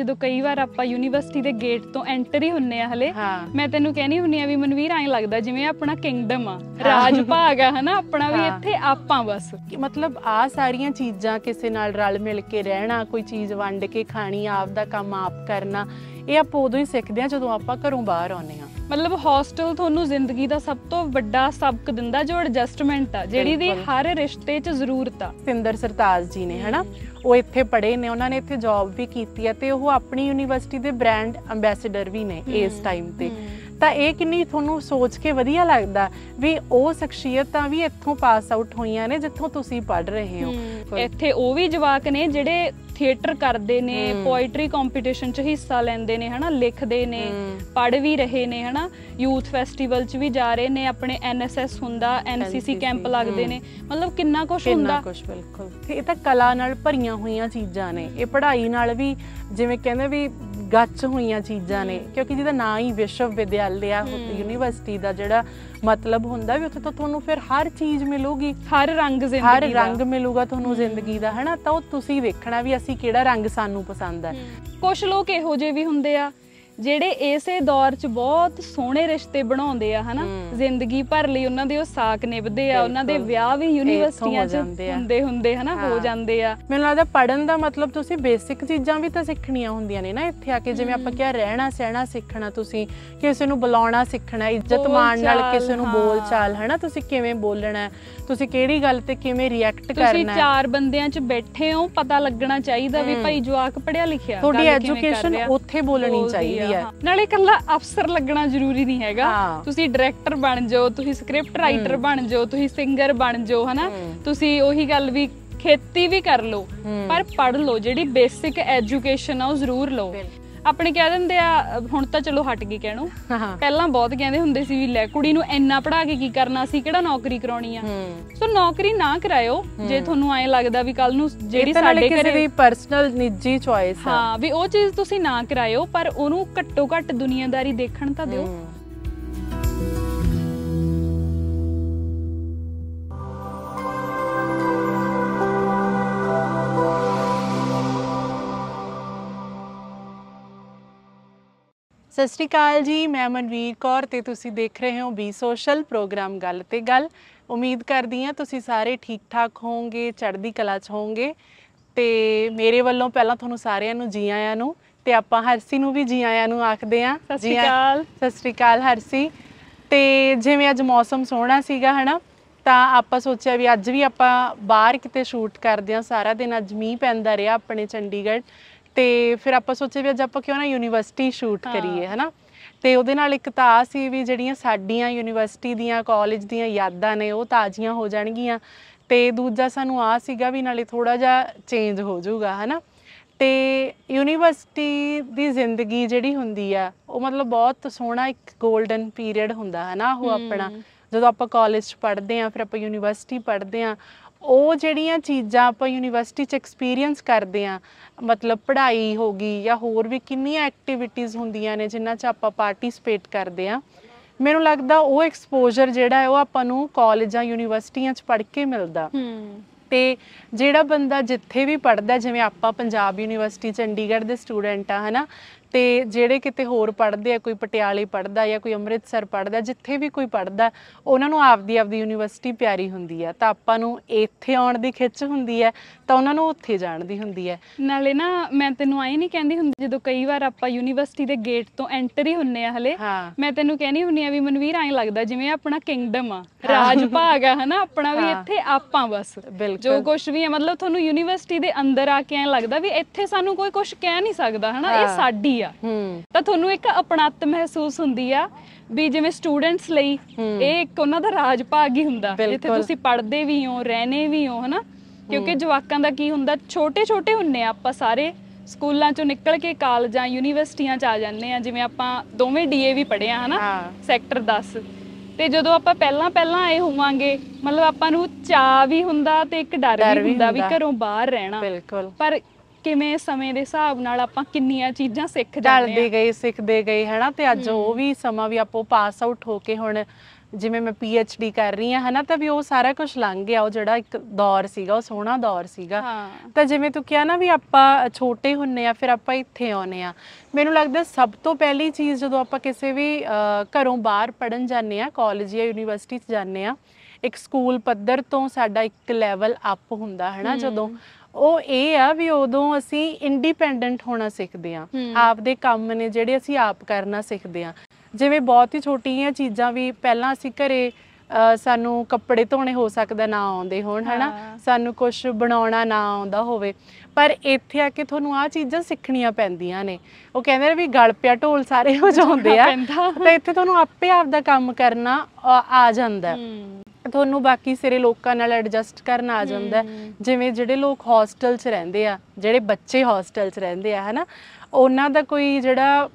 ਜਦੋਂ ਕਈ ਵਾਰ ਆਪਾਂ ਯੂਨੀਵਰਸਿਟੀ ਦੇ ਗੇਟ ਤੋਂ ਐਂਟਰ ਹੀ ਹੁੰਨੇ ਆ ਹਲੇ ਮੈਂ ਤੈਨੂੰ ਕਹਿਣੀ ਹੁੰਨੀ ਆ ਵੀ ਮਨਵੀਰ ਐਂ ਲੱਗਦਾ ਜਿਵੇਂ ਆਪਣਾ ਕਿੰਗਡਮ ਆ ਰਾਜ ਭਾਗ ਆ ਹਨਾ ਆਪਣਾ ਵੀ ਇੱਥੇ ਆਪਾਂ ਬਸ ਮਤਲਬ ਆ ਸਾਰੀਆਂ ਚੀਜ਼ਾਂ ਕਿਸੇ ਨਾਲ ਰਲ ਮਿਲ ਕੇ ਰਹਿਣਾ ਕੋਈ ਚੀਜ਼ ਵੰਡ ਕੇ ਖਾਣੀ ਆਪ ਦਾ ਕੰਮ ਆਪ ਕਰਨਾ ਇਹ ਆਪਾਂ ਉਦੋਂ ਹੀ ਸਿੱਖਦੇ ਆ ਜਦੋਂ ਆਪਾਂ ਘਰੋਂ ਬਾਹਰ ਆਉਂਦੇ ਆ ਮਤਲਬ ਹੌਸਟਲ ਤੁਹਾਨੂੰ ਜ਼ਿੰਦਗੀ ਦਾ ਸਭ ਤੋਂ ਵੱਡਾ ਸਬਕ ਦਿੰਦਾ ਜੋ ਐਡਜਸਟਮੈਂਟ ਆ ਜਿਹੜੀ ਦੀ ਹਰ ਰਿਸ਼ਤੇ 'ਚ ਜ਼ਰੂਰਤ ਆ ਸਿੰਦਰ ਸਰਤਾਜ ਜੀ ਨੇ ਹਨਾ ਉਹ ਇੱਥੇ ਪੜ੍ਹੇ ਨੇ ਉਹਨਾਂ ਨੇ ਇੱਥੇ ਜੌਬ ਵੀ ਕੀਤੀ ਹੈ ਤੇ ਉਹ ਆਪਣੀ ਯੂਨੀਵਰਸਿਟੀ ਦੇ ਬ੍ਰਾਂਡ ਐਮਬੈਸਡਰ ਵੀ ਨੇ ਇਸ ਟਾਈਮ ਤੇ ਤਾਂ ਇਹ ਕਿੰਨੀ ਤੁਹਾਨੂੰ ਸੋਚ ਕੇ ਵਧੀਆ ਲੱਗਦਾ ਵੀ ਉਹ ਸ਼ਖਸੀਅਤਾਂ ਵੀ ਇੱਥੋਂ ਪਾਸ ਆਊਟ ਹੋਈਆਂ ਨੇ ਜਿੱਥੋਂ ਤੁਸੀਂ ਪੜ੍ਹ ਰਹੇ ਹੋ ਇੱਥੇ ਉਹ ਵੀ ਜਵਾਕ ਨੇ ਜਿਹੜੇ ਥੀਏਟਰ ਕਰਦੇ ਨੇ ਪੋਇਟਰੀ ਕੰਪੀਟੀਸ਼ਨ ਚ ਹਿੱਸਾ ਲੈਂਦੇ ਨੇ ਹਨਾ ਲਿਖਦੇ ਨੇ ਪੜ ਵੀ ਰਹੇ ਨੇ ਹਨਾ ਯੂਥ ਫੈਸਟੀਵਲ ਚ ਵੀ ਜਾ ਰਹੇ ਨੇ ਆਪਣੇ ਐਨਐਸਐਸ ਹੁੰਦਾ ਐਨਸੀਸੀ ਕੈਂਪ ਲੱਗਦੇ ਨੇ ਮਤਲਬ ਕਿੰਨਾ ਕੁਝ ਹੁੰਦਾ ਕਿੰਨਾ ਕੁਝ ਬਿਲਕੁਲ ਇਹ ਤਾਂ ਕਲਾ ਨਾਲ ਭਰੀਆਂ ਹੋਈਆਂ ਚੀਜ਼ਾਂ ਨੇ ਇਹ ਪੜ੍ਹਾਈ ਨਾਲ ਵੀ ਜਿਵੇਂ ਕਹਿੰਦੇ ਵੀ ਗੱਚ ਹੋਈਆਂ ਚੀਜ਼ਾਂ ਨੇ ਕਿਉਂਕਿ ਜਿਹਦਾ ਨਾਂ ਹੀ ਵਿਸ਼ਵ ਵਿਦਿਆਲਿਆ ਯੂਨੀਵਰਸਿਟੀ ਦਾ ਜਿਹੜਾ ਮਤਲਬ ਹੁੰਦਾ ਵੀ ਉੱਥੇ ਤਾਂ ਤੁਹਾਨੂੰ ਫਿਰ ਹਰ ਚੀਜ਼ ਮਿਲੂਗੀ ਹਰ ਰੰਗ ਜ਼ਿੰਦਗੀ ਦਾ ਹਰ ਰੰਗ ਮਿਲੂਗਾ ਤੁਹਾਨੂੰ ਜ਼ਿੰਦਗੀ ਦਾ ਹਨਾ ਤਾਂ ਉਹ ਤੁਸੀਂ ਵੇਖਣਾ ਵੀ ਅਸੀਂ ਕਿਹੜਾ ਰੰਗ ਸਾਨੂੰ ਪਸੰਦ ਹੈ ਕੁਝ ਲੋਕ ਇਹੋ ਜਿਹੇ ਵੀ ਹੁੰਦੇ ਆ ਜਿਹੜੇ ਇਸੇ ਦੌਰ 'ਚ ਬਹੁਤ ਸੋਹਣੇ ਰਿਸ਼ਤੇ ਬਣਾਉਂਦੇ ਆ ਹਨਾ ਜ਼ਿੰਦਗੀ ਭਰ ਲਈ ਉਹਨਾਂ ਦੇ ਉਹ ਸਾਕ ਨਿਭਦੇ ਆ ਉਹਨਾਂ ਦੇ ਵਿਆਹ ਵੀ ਯੂਨੀਵਰਸਿਟੀਆਂ 'ਚ ਹੁੰਦੇ ਹੁੰਦੇ ਹਨਾ ਹੋ ਜਾਂਦੇ ਆ ਮੈਨੂੰ ਲੱਗਦਾ ਪੜਨ ਦਾ ਮਤਲਬ ਤੁਸੀਂ ਬੇਸਿਕ ਚੀਜ਼ਾਂ ਵੀ ਤਾਂ ਸਿੱਖਣੀਆਂ ਹੁੰਦੀਆਂ ਨੇ ਨਾ ਇੱਥੇ ਆ ਕੇ ਜਿਵੇਂ ਆਪਾਂ ਕਿਹਾ ਰਹਿਣਾ ਸਹਿਣਾ ਸਿੱਖਣਾ ਤੁਸੀਂ ਕਿਸੇ ਨੂੰ ਬੁਲਾਉਣਾ ਸਿੱਖਣਾ ਇੱਜ਼ਤ ਮਾਣ ਨਾਲ ਕਿਸੇ ਨੂੰ ਬੋਲ ਚਾਲ ਹਨਾ ਤੁਸੀਂ ਕਿਵੇਂ ਬੋਲਣਾ ਤੁਸੀਂ ਕਿਹੜੀ ਗੱਲ ਤੇ ਕਿਵੇਂ ਰਿਐਕਟ ਕਰਨਾ ਤੁਸੀਂ ਚਾਰ ਬੰਦਿਆਂ 'ਚ ਬੈਠੇ ਹੋ ਪਤਾ ਲੱਗਣਾ ਚਾਹੀਦਾ ਵੀ ਭਾਈ ਜਵਾਕ ਪੜਿਆ ਲਿਖਿਆ ਤੁਹਾਡੀ ਐਜੂਕੇਸ਼ਨ ਉੱਥੇ ਬੋਲਣੀ ਚਾਹੀਦੀ ਹੈ ਨਾਲੇ ਇਕੱਲਾ ਅਫਸਰ ਲੱਗਣਾ ਜ਼ਰੂਰੀ ਨਹੀਂ ਹੈਗਾ ਤੁਸੀਂ ਡਾਇਰੈਕਟਰ ਬਣ ਜਾਓ ਤੁਸੀਂ ਸਕ੍ਰਿਪਟ ਰਾਈਟਰ ਬਣ ਜਾਓ ਤੁਸੀਂ ਸਿੰਗਰ ਬਣ ਜਾਓ ਹਨਾ ਤੁਸੀਂ ਉਹੀ ਗੱਲ ਵੀ ਖੇਤੀ ਵੀ ਕਰ ਲਓ ਪਰ ਪੜ ਲਓ ਜਿਹੜੀ ਬੇਸਿਕ ਐਜੂਕੇਸ਼ਨ ਆ ਉਹ ਜ਼ਰੂਰ ਲਓ ਆਪਣੇ ਕਹਿ ਦਿੰਦੇ ਆ ਹੁਣ ਤਾਂ ਚਲੋ ਹਟ ਗਈ ਕਹਿਣੋ ਪਹਿਲਾਂ ਬਹੁਤ ਕਹਿੰਦੇ ਹੁੰਦੇ ਸੀ ਵੀ ਲੈ ਕੁੜੀ ਨੂੰ ਇੰਨਾ ਪੜਾ ਕੇ ਕੀ ਕਰਨਾ ਸੀ ਕਿਹੜਾ ਨੌਕਰੀ ਕਰਾਉਣੀ ਆ ਸੋ ਨੌਕਰੀ ਨਾ ਕਰਾਇਓ ਜੇ ਤੁਹਾਨੂੰ ਐ ਲੱਗਦਾ ਵੀ ਕੱਲ ਨੂੰ ਜਿਹੜੀ ਸਾਡੇ ਘਰੇ ਵੀ ਪਰਸਨਲ ਨਿੱਜੀ ਚੁਆਇਸ ਆ ਹਾਂ ਵੀ ਉਹ ਚੀਜ਼ ਤੁਸੀਂ ਨਾ ਕਰਾਇਓ ਪਰ ਉਹਨੂੰ ਘੱਟੋ ਘੱਟ ਦੁਨੀਆਦਾਰੀ ਦੇਖਣ ਤਾਂ ਦਿਓ ਸਤਿ ਸ਼੍ਰੀ ਅਕਾਲ ਜੀ ਮੈਂ ਮਨਵੀਰ ਕੌਰ ਤੇ ਤੁਸੀਂ ਦੇਖ ਰਹੇ ਹੋ ਬੀ ਸੋਸ਼ਲ ਪ੍ਰੋਗਰਾਮ ਗੱਲ ਤੇ ਗੱਲ ਉਮੀਦ ਕਰਦੀ ਹਾਂ ਤੁਸੀਂ ਸਾਰੇ ਠੀਕ ਠਾਕ ਹੋਵੋਗੇ ਚੜ੍ਹਦੀ ਕਲਾ 'ਚ ਹੋਵੋਗੇ ਤੇ ਮੇਰੇ ਵੱਲੋਂ ਪਹਿਲਾਂ ਤੁਹਾਨੂੰ ਸਾਰਿਆਂ ਨੂੰ ਜੀ ਆਇਆਂ ਨੂੰ ਤੇ ਆਪਾਂ ਹਰਸੀ ਨੂੰ ਵੀ ਜੀ ਆਇਆਂ ਨੂੰ ਆਖਦੇ ਆ ਸਤਿ ਸ਼੍ਰੀ ਅਕਾਲ ਸਤਿ ਸ਼੍ਰੀ ਅਕਾਲ ਹਰਸੀ ਤੇ ਜਿਵੇਂ ਅੱਜ ਮੌਸਮ ਸੋਹਣਾ ਸੀਗਾ ਹਨਾ ਤਾਂ ਆਪਾਂ ਸੋਚਿਆ ਵੀ ਅੱਜ ਵੀ ਆਪਾਂ ਬਾਹਰ ਕਿਤੇ ਸ਼ੂਟ ਕਰਦੇ ਆ ਸਾਰਾ ਦਿਨ ਅੱਜ ਮੀਂਹ ਪੈਂਦਾ ਰਿਹਾ ਆਪਣੇ ਚੰਡੀਗੜ੍ਹ ਤੇ ਫਿਰ ਆਪਾਂ ਸੋਚਿਆ ਵੀ ਅੱਜ ਆਪਾਂ ਕਿਉਂ ਨਾ ਯੂਨੀਵਰਸਿਟੀ ਸ਼ੂਟ ਕਰੀਏ ਹਨਾ ਤੇ ਉਹਦੇ ਨਾਲ ਇੱਕ ਤਾਂ ਆ ਸੀ ਵੀ ਜਿਹੜੀਆਂ ਸਾਡੀਆਂ ਯੂਨੀਵਰਸਿਟੀ ਦੀਆਂ ਕਾਲਜ ਦੀਆਂ ਯਾਦਾਂ ਨੇ ਉਹ ਤਾਜ਼ੀਆਂ ਹੋ ਜਾਣਗੀਆਂ ਤੇ ਦੂਜਾ ਸਾਨੂੰ ਆ ਸੀਗਾ ਵੀ ਨਾਲੇ ਥੋੜਾ ਜਿਹਾ ਚੇਂਜ ਹੋ ਜਾਊਗਾ ਹਨਾ ਤੇ ਯੂਨੀਵਰਸਿਟੀ ਦੀ ਜ਼ਿੰਦਗੀ ਜਿਹੜੀ ਹੁੰਦੀ ਆ ਉਹ ਮਤਲਬ ਬਹੁਤ ਸੋਹਣਾ ਇੱਕ 골ਡਨ ਪੀਰੀਅਡ ਹੁੰਦਾ ਹੈ ਨਾ ਉਹ ਆਪਣਾ ਜਦੋਂ ਆਪਾਂ ਕਾਲਜ ਪੜ੍ਹਦੇ ਆ ਫਿਰ ਆਪਾਂ ਯੂਨੀਵਰਸਿਟੀ ਪੜ੍ਹਦੇ ਆ ਉਹ ਜਿਹੜੀਆਂ ਚੀਜ਼ਾਂ ਆਪਾਂ ਯੂਨੀਵਰਸਿਟੀ 'ਚ ਐਕਸਪੀਰੀਅੰਸ ਕਰਦੇ ਆ ਮਤਲਬ ਪੜ੍ਹਾਈ ਹੋ ਗਈ ਜਾਂ ਹੋਰ ਵੀ ਕਿੰਨੀਆਂ ਐਕਟੀਵਿਟੀਜ਼ ਹੁੰਦੀਆਂ ਨੇ ਜਿਨ੍ਹਾਂ 'ਚ ਆਪਾਂ ਪਾਰਟਿਸਿਪੇਟ ਕਰਦੇ ਆ ਮੈਨੂੰ ਲੱਗਦਾ ਉਹ ਐਕਸਪੋਜ਼ਰ ਜਿਹੜਾ ਹੈ ਉਹ ਆਪਾਂ ਨੂੰ ਕਾਲਜਾਂ ਯੂਨੀਵਰਸਿਟੀਆਂ 'ਚ ਪੜ੍ਹ ਕੇ ਮਿਲਦਾ ਤੇ ਜਿਹੜਾ ਬੰਦਾ ਜਿੱਥੇ ਵੀ ਪੜਦਾ ਜਿਵੇਂ ਆਪਾਂ ਪੰਜਾਬ ਯੂਨੀਵਰਸਿਟੀ ਚੰਡੀਗੜ੍ਹ ਦੇ ਸਟੂਡੈਂਟ ਆ ਹਨਾ ਤੇ ਜਿਹੜੇ ਕਿਤੇ ਹੋਰ ਪੜ੍ਹਦੇ ਆ ਕੋਈ ਪਟਿਆਲੇ ਪੜ੍ਹਦਾ ਜਾਂ ਕੋਈ ਅੰਮ੍ਰਿਤਸਰ ਪੜ੍ਹਦਾ ਜਿੱਥੇ ਵੀ ਕੋਈ ਪੜ੍ਹਦਾ ਉਹਨਾਂ ਨੂੰ ਆਪਦੀ ਆਪਦੀ ਯੂਨੀਵਰਸਿਟੀ ਪਿਆਰੀ ਹੁੰਦੀ ਆ ਤਾਂ ਆਪਾਂ ਨੂੰ ਇੱਥੇ ਆਉਣ ਦੀ ਖਿੱਚ ਹੁੰਦੀ ਆ ਤਾਂ ਉਹਨਾਂ ਨੂੰ ਉੱਥੇ ਜਾਣ ਦੀ ਹੁੰਦੀ ਆ ਨਾਲੇ ਨਾ ਮੈਂ ਤੈਨੂੰ ਆਏ ਨਹੀਂ ਕਹਿੰਦੀ ਹੁੰਦੀ ਜਦੋਂ ਕਈ ਵਾਰ ਆਪਾਂ ਯੂਨੀਵਰਸਿਟੀ ਦੇ ਗੇਟ ਤੋਂ ਐਂਟਰ ਹੀ ਹੁੰਨੇ ਆ ਹਲੇ ਮੈਂ ਤੈਨੂੰ ਕਹਿਣੀ ਹੁੰਨੀ ਆ ਵੀ ਮਨਵੀਰ ਐਂ ਲੱਗਦਾ ਜਿਵੇਂ ਆਪਣਾ ਕਿੰਗਡਮ ਆ ਰਾਜ ਭਾਗ ਆ ਹਨਾ ਆਪਣਾ ਵੀ ਇੱਥੇ ਆਪਾਂ ਬਸ ਜੋ ਕੁਝ ਵੀ ਆ ਮਤਲਬ ਤੁਹਾਨੂੰ ਯੂਨੀਵਰਸਿਟੀ ਦੇ ਅੰਦਰ ਆ ਕੇ ਐਂ ਲੱਗਦਾ ਵੀ ਇੱਥੇ ਸਾਨੂੰ ਕੋਈ ਕੁਝ ਕਹਿ ਨਹੀਂ ਸਕਦਾ ਹਨਾ ਇਹ ਸਾਡੀ ਆ ਤਾਂ ਤੁਹਾਨੂੰ ਇੱਕ ਆਪਣਤ ਮਹਿਸੂਸ ਹੁੰਦੀ ਆ ਵੀ ਜਿਵੇਂ ਸਟੂਡੈਂਟਸ ਲਈ ਇਹ ਇੱਕ ਉਹਨਾਂ ਦਾ ਰਾਜ ਭਾਗ ਹੀ ਹੁੰਦਾ ਜਿੱਥੇ ਤੁਸੀਂ ਪੜ੍ਹਦੇ ਵੀ ਹੋ ਰਹਿਨੇ ਵੀ ਹੋ ਹਨਾ ਕਿਉਂਕਿ ਜਵਾਕਾਂ ਦਾ ਕੀ ਹੁੰਦਾ ਛੋਟੇ ਛੋਟੇ ਹੁੰਨੇ ਆ ਆਪਾਂ ਸਾਰੇ ਸਕੂਲਾਂ ਚੋਂ ਨਿਕਲ ਕੇ ਕਾਲਜਾਂ ਯੂਨੀਵਰਸਿਟੀਆਂ ਚ ਆ ਜਾਂਦੇ ਆ ਜਿਵੇਂ ਆਪਾਂ ਦੋਵੇਂ ਡੀਏਵੀ ਆ ਹਨਾ ਸੈਕਟਰ 10 ਤੇ ਜਦੋਂ ਆਪਾਂ ਪਹਿਲਾਂ ਪਹਿਲਾਂ ਆਏ ਹੋਵਾਂਗੇ ਮਤਲਬ ਆਪਾਂ ਨੂੰ ਚਾ ਵੀ ਹੁੰਦਾ ਤੇ ਇੱਕ ਡਰ ਵੀ ਹੁੰਦਾ ਵੀ ਘਰੋਂ ਬਾਹਰ ਰਹਿਣਾ ਬਿਲਕੁਲ ਪਰ ਕਿਵੇਂ ਸਮੇਂ ਦੇ ਹਿਸਾਬ ਨਾਲ ਆਪਾਂ ਕਿੰਨੀਆਂ ਚੀਜ਼ਾਂ ਸਿੱਖ ਜਾਂਦੇ ਗਏ ਸਿੱਖਦੇ ਗਏ ਹਨਾ ਤੇ ਅੱਜ ਉਹ ਵੀ ਸਮਾਂ ਵੀ ਆਪੋ ਪਾਸ ਆਊਟ ਹੋ ਕੇ ਹੁਣ ਜਿਵੇਂ ਮੈਂ ਪੀ ਐਚ ਡੀ ਕਰ ਰਹੀ ਹਾਂ ਹਨਾ ਤਾਂ ਵੀ ਉਹ ਸਾਰਾ ਕੁਝ ਲੰਘ ਗਿਆ ਉਹ ਜਿਹੜਾ ਇੱਕ ਦੌਰ ਸੀਗਾ ਉਹ ਸੋਹਣਾ ਦੌਰ ਸੀਗਾ ਤਾਂ ਜਿਵੇਂ ਤੂੰ ਕਿਹਾ ਨਾ ਵੀ ਆਪਾਂ ਛੋਟੇ ਹੁੰਨੇ ਆ ਫਿਰ ਆਪਾਂ ਇੱਥੇ ਆਉਨੇ ਆ ਮੈਨੂੰ ਲੱਗਦਾ ਸਭ ਤੋਂ ਪਹਿਲੀ ਚੀਜ਼ ਜਦੋਂ ਆਪਾਂ ਕਿਸੇ ਵੀ ਘਰੋਂ ਬਾਹਰ ਪੜਨ ਜਾਂਦੇ ਆ ਕਾਲਜ ਜਾਂ ਯੂਨੀਵਰਸਿਟੀ 'ਚ ਜਾਂਦੇ ਆ ਇੱਕ ਸਕੂਲ ਪੱਧਰ ਤੋਂ ਸਾਡਾ ਇੱਕ ਲੈਵਲ ਅਪ ਹੁੰਦਾ ਹੈ ਨਾ ਜਦੋਂ ਉਹ ਇਹ ਆ ਵੀ ਉਦੋਂ ਅਸੀਂ ਇੰਡੀਪੈਂਡੈਂਟ ਹੋਣਾ ਸਿੱਖਦੇ ਆ ਆਪਦੇ ਕੰਮ ਨੇ ਜਿਹੜੇ ਅਸੀਂ ਆਪ ਕਰਨਾ ਸਿੱਖਦੇ ਆ ਜਿਵੇਂ ਬਹੁਤ ਹੀ ਛੋਟੀਆਂ ਚੀਜ਼ਾਂ ਵੀ ਪਹਿਲਾਂ ਅਸੀਂ ਘਰੇ ਸਾਨੂੰ ਕੱਪੜੇ ਧੋਣੇ ਹੋ ਸਕਦਾ ਨਾ ਆਉਂਦੇ ਹੋਣ ਹਨਾ ਸਾਨੂੰ ਕੁਝ ਬਣਾਉਣਾ ਨਾ ਆਉਂਦਾ ਹੋਵੇ ਪਰ ਇੱਥੇ ਆ ਕੇ ਤੁਹਾਨੂੰ ਆ ਚੀਜ਼ਾਂ ਸਿੱਖਣੀਆਂ ਪੈਂਦੀਆਂ ਨੇ ਉਹ ਕਹਿੰਦੇ ਨੇ ਵੀ ਗਲ ਪਿਆ ਢੋਲ ਸਾਰੇ ਹੋ ਜਾਂਦੇ ਆ ਤਾਂ ਇੱਥੇ ਤੁਹਾਨੂੰ ਆਪੇ ਆਪ ਦਾ ਕੰਮ ਕਰਨਾ ਆ ਜਾਂਦਾ ਤੁਹਾਨੂੰ ਬਾਕੀ ਸਾਰੇ ਲੋਕਾਂ ਨਾਲ ਐਡਜਸਟ ਕਰਨ ਆ ਜਾਂਦਾ ਜਿਵੇਂ ਜਿਹੜੇ ਲੋਕ ਹੌਸਟਲ 'ਚ ਰਹਿੰਦੇ ਆ ਜਿਹੜੇ ਬੱਚੇ ਹੌਸਟਲ 'ਚ ਰਹਿੰਦੇ ਆ ਹਨਾ ਉਹਨਾਂ ਦਾ ਕੋਈ ਜਿਹੜਾ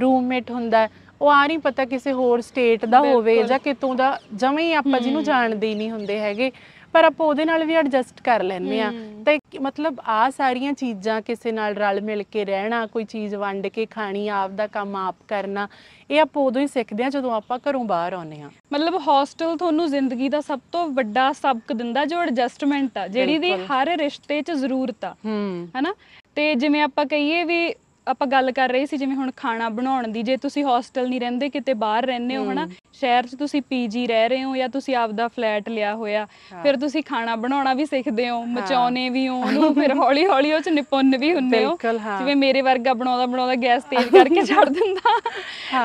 ਰੂਮਮੇਟ ਹੁੰਦਾ ਉਹ ਆ ਨਹੀਂ ਪਤਾ ਕਿਸੇ ਹੋਰ ਸਟੇਟ ਦਾ ਹੋਵੇ ਜਾਂ ਕਿਤੋਂ ਦਾ ਜਮੇ ਹੀ ਆਪਾਂ ਜਿਹਨੂੰ ਜਾਣਦੇ ਹੀ ਨਹੀਂ ਹੁੰਦੇ ਹੈਗੇ ਪਰ ਆਪਾਂ ਉਹਦੇ ਨਾਲ ਵੀ ਐਡਜਸਟ ਕਰ ਲੈਂਦੇ ਆ ਤੇ ਮਤਲਬ ਆ ਸਾਰੀਆਂ ਚੀਜ਼ਾਂ ਕਿਸੇ ਨਾਲ ਰਲ ਮਿਲ ਕੇ ਰਹਿਣਾ ਕੋਈ ਚੀਜ਼ ਵੰਡ ਕੇ ਖਾਣੀ ਆਪ ਦਾ ਕੰਮ ਆਪ ਕਰਨਾ ਇਹ ਆਪਾਂ ਉਦੋਂ ਹੀ ਸਿੱਖਦੇ ਆ ਜਦੋਂ ਆਪਾਂ ਘਰੋਂ ਬਾਹਰ ਆਉਂਦੇ ਆ ਮਤਲਬ ਹੋਸਟਲ ਤੁਹਾਨੂੰ ਜ਼ਿੰਦਗੀ ਦਾ ਸਭ ਤੋਂ ਵੱਡਾ ਸਬਕ ਦਿੰਦਾ ਜੋ ਐਡਜਸਟਮੈਂਟ ਆ ਜਿਹੜੀ ਦੀ ਹਰ ਰਿਸ਼ਤੇ 'ਚ ਜ਼ਰੂਰਤ ਆ ਹਨਾ ਤੇ ਜਿਵੇਂ ਆਪਾਂ ਕਹੀਏ ਵੀ ਆਪਾਂ ਗੱਲ ਕਰ ਰਹੇ ਸੀ ਜਿਵੇਂ ਹੁਣ ਖਾਣਾ ਬਣਾਉਣ ਦੀ ਜੇ ਤੁਸੀਂ ਹੋਸਟਲ ਨਹੀਂ ਰਹਿੰਦੇ ਕਿਤੇ ਬਾਹਰ ਰਹਿੰਦੇ ਹੋ ਹਨਾ ਸ਼ਹਿਰ 'ਚ ਤੁਸੀਂ ਪੀਜੀ ਰਹਿ ਰਹੇ ਹੋ ਜਾਂ ਤੁਸੀਂ ਆਪਦਾ ਫਲੈਟ ਲਿਆ ਹੋਇਆ ਫਿਰ ਤੁਸੀਂ ਖਾਣਾ ਬਣਾਉਣਾ ਵੀ ਸਿੱਖਦੇ ਹੋ ਮਚਾਉਣੇ ਵੀ ਹੋ ਉਹਨੂੰ ਫਿਰ ਹੌਲੀ ਹੌਲੀ ਉਹ 'ਚ ਨਿਪੁੰਨ ਵੀ ਹੁੰਦੇ ਹੋ ਜਿਵੇਂ ਮੇਰੇ ਵਰਗਾ ਬਣਾਉਂਦਾ ਬਣਾਉਂਦਾ ਗੈਸ ਤੇਜ਼ ਕਰਕੇ ਛੱਡ ਦਿੰਦਾ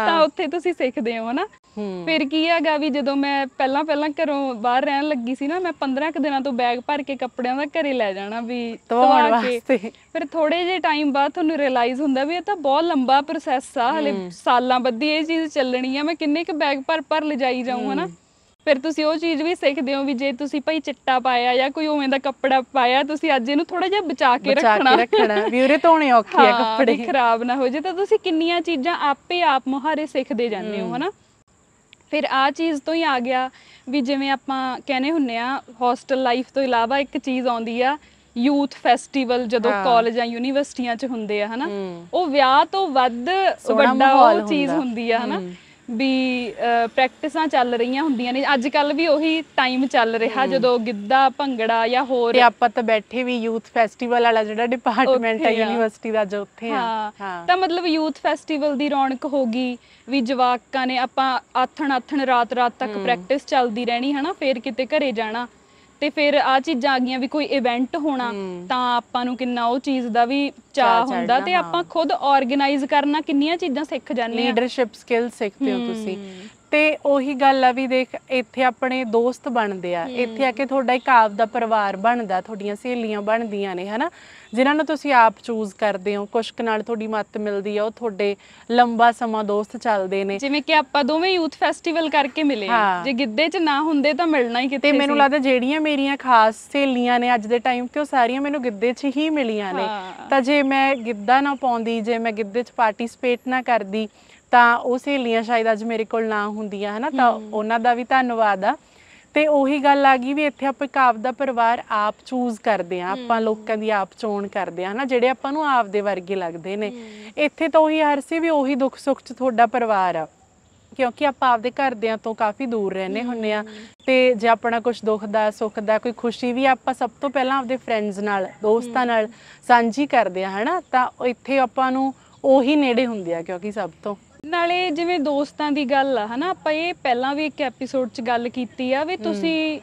ਤਾਂ ਉੱਥੇ ਤੁਸੀਂ ਸਿੱਖਦੇ ਹੋ ਹਨਾ ਫਿਰ ਕੀ ਹੈਗਾ ਵੀ ਜਦੋਂ ਮੈਂ ਪਹਿਲਾਂ ਪਹਿਲਾਂ ਘਰੋਂ ਬਾਹਰ ਰਹਿਣ ਲੱਗੀ ਸੀ ਨਾ ਮੈਂ 15 ਕ ਦਿਨਾਂ ਤੋਂ ਬੈਗ ਭਰ ਕੇ ਕੱਪੜਿਆਂ ਦਾ ਘਰੇ ਲੈ ਜਾਣਾ ਵੀ ਧਵਾ ਕੇ ਫਿਰ ਥੋੜੇ ਜੇ ਟਾਈਮ ਬਾਅਦ ਤੁਹਾਨੂੰ ਰਿਅਲਾਈਜ਼ ਹੁੰਦਾ ਵੀ ਇਹ ਤਾਂ ਬਹੁਤ ਲੰਬਾ ਪ੍ਰੋਸੈਸ ਆ ਹਲੇ ਸਾਲਾਂ ਬੱਧੀ ਇਹ ਚੀਜ਼ ਚੱਲਣੀ ਆ ਮੈਂ ਕਿੰਨੇ ਕ ਬੈਗ ਭਰ ਭਰ ਲਿਜਾਈ ਜਾਊਂ ਹਨਾ ਫਿਰ ਤੁਸੀਂ ਉਹ ਚੀਜ਼ ਵੀ ਸਿੱਖਦੇ ਹੋ ਵੀ ਜੇ ਤੁਸੀਂ ਭਾਈ ਚਿੱਟਾ ਪਾਇਆ ਜਾਂ ਕੋਈ ਉਵੇਂ ਦਾ ਕੱਪੜਾ ਪਾਇਆ ਤੁਸੀਂ ਅੱਜ ਇਹਨੂੰ ਥੋੜਾ ਜਿਹਾ ਬਚਾ ਕੇ ਰੱਖਣਾ ਬਚਾ ਕੇ ਰੱਖਣਾ ਵੀ ਉਰੇ ਧੋਣੇ ਔਖੇ ਆ ਕੱਪੜੇ ਖਰਾਬ ਨਾ ਹੋ ਜੇ ਤਾਂ ਤੁਸੀਂ ਕਿੰਨੀਆਂ ਚੀਜ਼ਾਂ ਆਪੇ ਆਪ ਮੁਹਾਰੇ ਸਿੱਖਦੇ ਜਾਂਦੇ ਹੋ ਹਨਾ ਫਿਰ ਆ ਚੀਜ਼ ਤੋਂ ਹੀ ਆ ਗਿਆ ਵੀ ਜਿਵੇਂ ਆਪਾਂ ਕਹਨੇ ਹੁੰਨੇ ਆ ਹੋਸਟਲ ਲਾਈਫ ਤੋਂ ਇਲਾਵਾ ਇੱਕ ਚੀਜ਼ ਆਉਂਦੀ ਆ ਯੂਥ ਫੈਸਟੀਵਲ ਜਦੋਂ ਕਾਲਜ ਜਾਂ ਯੂਨੀਵਰਸਿਟੀਆਂ 'ਚ ਹੁੰਦੇ ਆ ਹਨਾ ਉਹ ਵਿਆਹ ਤੋਂ ਵੱਧ ਵੱਡਾ ਉਹ ਚੀਜ਼ ਹੁੰਦੀ ਆ ਹਨਾ ਵੀ ਪ੍ਰੈਕਟਿਸਾਂ ਚੱਲ ਰਹੀਆਂ ਹੁੰਦੀਆਂ ਨੇ ਅੱਜ ਕੱਲ ਵੀ ਉਹੀ ਟਾਈਮ ਚੱਲ ਰਿਹਾ ਜਦੋਂ ਗਿੱਧਾ ਭੰਗੜਾ ਜਾਂ ਹੋਰ ਤੇ ਆਪਾਂ ਤਾਂ ਬੈਠੇ ਵੀ ਯੂਥ ਫੈਸਟੀਵਲ ਵਾਲਾ ਜਿਹੜਾ ਡਿਪਾਰਟਮੈਂਟ ਹੈ ਯੂਨੀਵਰਸਿਟੀ ਦਾ ਜੋ ਉੱਥੇ ਹਾਂ ਤਾਂ ਮਤਲਬ ਯੂਥ ਫੈਸਟੀਵਲ ਦੀ ਰੌਣਕ ਹੋਗੀ ਵੀ ਜਵਾਕਾਂ ਨੇ ਆਪਾਂ ਆਥਣ ਆਥਣ ਰਾਤ ਰਾਤ ਤੱਕ ਪ੍ਰੈਕਟਿਸ ਚੱਲਦੀ ਰਹਿਣੀ ਹਨਾ ਫੇਰ ਕਿਤੇ ਘਰੇ ਜਾਣਾ ਤੇ ਫਿਰ ਆ ਚੀਜ਼ਾਂ ਆ ਗਈਆਂ ਵੀ ਕੋਈ ਇਵੈਂਟ ਹੋਣਾ ਤਾਂ ਆਪਾਂ ਨੂੰ ਕਿੰਨਾ ਉਹ ਚੀਜ਼ ਦਾ ਵੀ ਚਾਹ ਹੁੰਦਾ ਤੇ ਆਪਾਂ ਖੁਦ ਆਰਗੇਨਾਈਜ਼ ਕਰਨਾ ਕਿੰਨੀਆਂ ਚੀਜ਼ਾਂ ਸਿੱਖ ਜਾਂਦੇ ਆ ਲੀਡਰਸ਼ਿਪ ਸਕਿੱਲ ਸਿੱਖਦੇ ਹੋ ਤੁਸੀਂ ਤੇ ਉਹੀ ਗੱਲ ਆ ਵੀ ਦੇਖ ਇੱਥੇ ਆਪਣੇ ਦੋਸਤ ਬਣਦੇ ਆ ਇੱਥੇ ਆ ਕੇ ਤੁਹਾਡਾ ਇੱਕ ਆਪ ਦਾ ਪਰਿਵਾਰ ਬਣਦਾ ਤੁਹਾਡੀਆਂ ਸਹੇਲੀਆਂ ਬਣਦੀਆਂ ਨੇ ਹਨਾ ਜਿਨ੍ਹਾਂ ਨੂੰ ਤੁਸੀਂ ਆਪ ਚੂਜ਼ ਕਰਦੇ ਹੋ ਕੁਸ਼ਕ ਨਾਲ ਤੁਹਾਡੀ ਮੱਤ ਮਿਲਦੀ ਆ ਉਹ ਤੁਹਾਡੇ ਲੰਬਾ ਸਮਾਂ ਦੋਸਤ ਚੱਲਦੇ ਨੇ ਜਿਵੇਂ ਕਿ ਆਪਾਂ ਦੋਵੇਂ ਯੂਥ ਫੈਸਟੀਵਲ ਕਰਕੇ ਮਿਲੇ ਜੇ ਗਿੱਧੇ 'ਚ ਨਾ ਹੁੰਦੇ ਤਾਂ ਮਿਲਣਾ ਹੀ ਕਿਤੇ ਤੇ ਮੈਨੂੰ ਲੱਗਦਾ ਜਿਹੜੀਆਂ ਮੇਰੀਆਂ ਖਾਸ ਸਹੇਲੀਆਂ ਨੇ ਅੱਜ ਦੇ ਟਾਈਮ ਤੇ ਉਹ ਸਾਰੀਆਂ ਮੈਨੂੰ ਗਿੱਧੇ 'ਚ ਹੀ ਮਿਲੀਆਂ ਨੇ ਤਾਂ ਜੇ ਮੈਂ ਗਿੱਧਾ ਨਾ ਪਾਉਂਦੀ ਜੇ ਮੈਂ ਗਿੱਧੇ 'ਚ ਪਾਰਟਿਸਿਪੇਟ ਨਾ ਕਰਦੀ ਤਾਂ ਉਹ ਸਹੇਲੀਆਂ ਸ਼ਾਇਦ ਅੱਜ ਮੇਰੇ ਕੋਲ ਨਾ ਹੁੰਦੀਆਂ ਹਨਾ ਤਾਂ ਉਹਨਾਂ ਦਾ ਵੀ ਧੰਨਵਾਦ ਆ ਤੇ ਉਹੀ ਗੱਲ ਆ ਗਈ ਵੀ ਇੱਥੇ ਆਪਾਂ ਇੱਕ ਆਪ ਦਾ ਪਰਿਵਾਰ ਆਪ ਚੂਜ਼ ਕਰਦੇ ਆ ਆਪਾਂ ਲੋਕਾਂ ਦੀ ਆਪ ਚੋਣ ਕਰਦੇ ਆ ਹਨਾ ਜਿਹੜੇ ਆਪਾਂ ਨੂੰ ਆਪ ਦੇ ਵਰਗੇ ਲੱਗਦੇ ਨੇ ਇੱਥੇ ਤਾਂ ਉਹੀ ਹਰ ਸੀ ਵੀ ਉਹੀ ਦੁੱਖ ਸੁੱਖ ਚ ਤੁਹਾਡਾ ਪਰਿਵਾਰ ਆ ਕਿਉਂਕਿ ਆਪਾਂ ਆਪਦੇ ਘਰਦਿਆਂ ਤੋਂ ਕਾਫੀ ਦੂਰ ਰਹਿੰਦੇ ਹੁੰਨੇ ਆ ਤੇ ਜੇ ਆਪਣਾ ਕੁਝ ਦੁੱਖ ਦਾ ਸੁੱਖ ਦਾ ਕੋਈ ਖੁਸ਼ੀ ਵੀ ਆਪਾਂ ਸਭ ਤੋਂ ਪਹਿਲਾਂ ਆਪਦੇ ਫਰੈਂਡਸ ਨਾਲ ਦੋਸਤਾਂ ਨਾਲ ਸਾਂਝੀ ਕਰਦੇ ਆ ਹਨਾ ਤਾਂ ਇੱਥੇ ਆਪਾਂ ਨੂੰ ਉਹੀ ਨੇੜੇ ਹੁੰਦੇ ਆ ਕਿਉਂਕਿ ਸਭ ਤੋਂ ਨਾਲੇ ਜਿਵੇਂ ਦੋਸਤਾਂ ਦੀ ਗੱਲ ਆ ਹਨਾ ਆਪਾਂ ਇਹ ਪਹਿਲਾਂ ਵੀ ਇੱਕ ਐਪੀਸੋਡ 'ਚ ਗੱਲ ਕੀਤੀ ਆ ਵੀ ਤੁਸੀਂ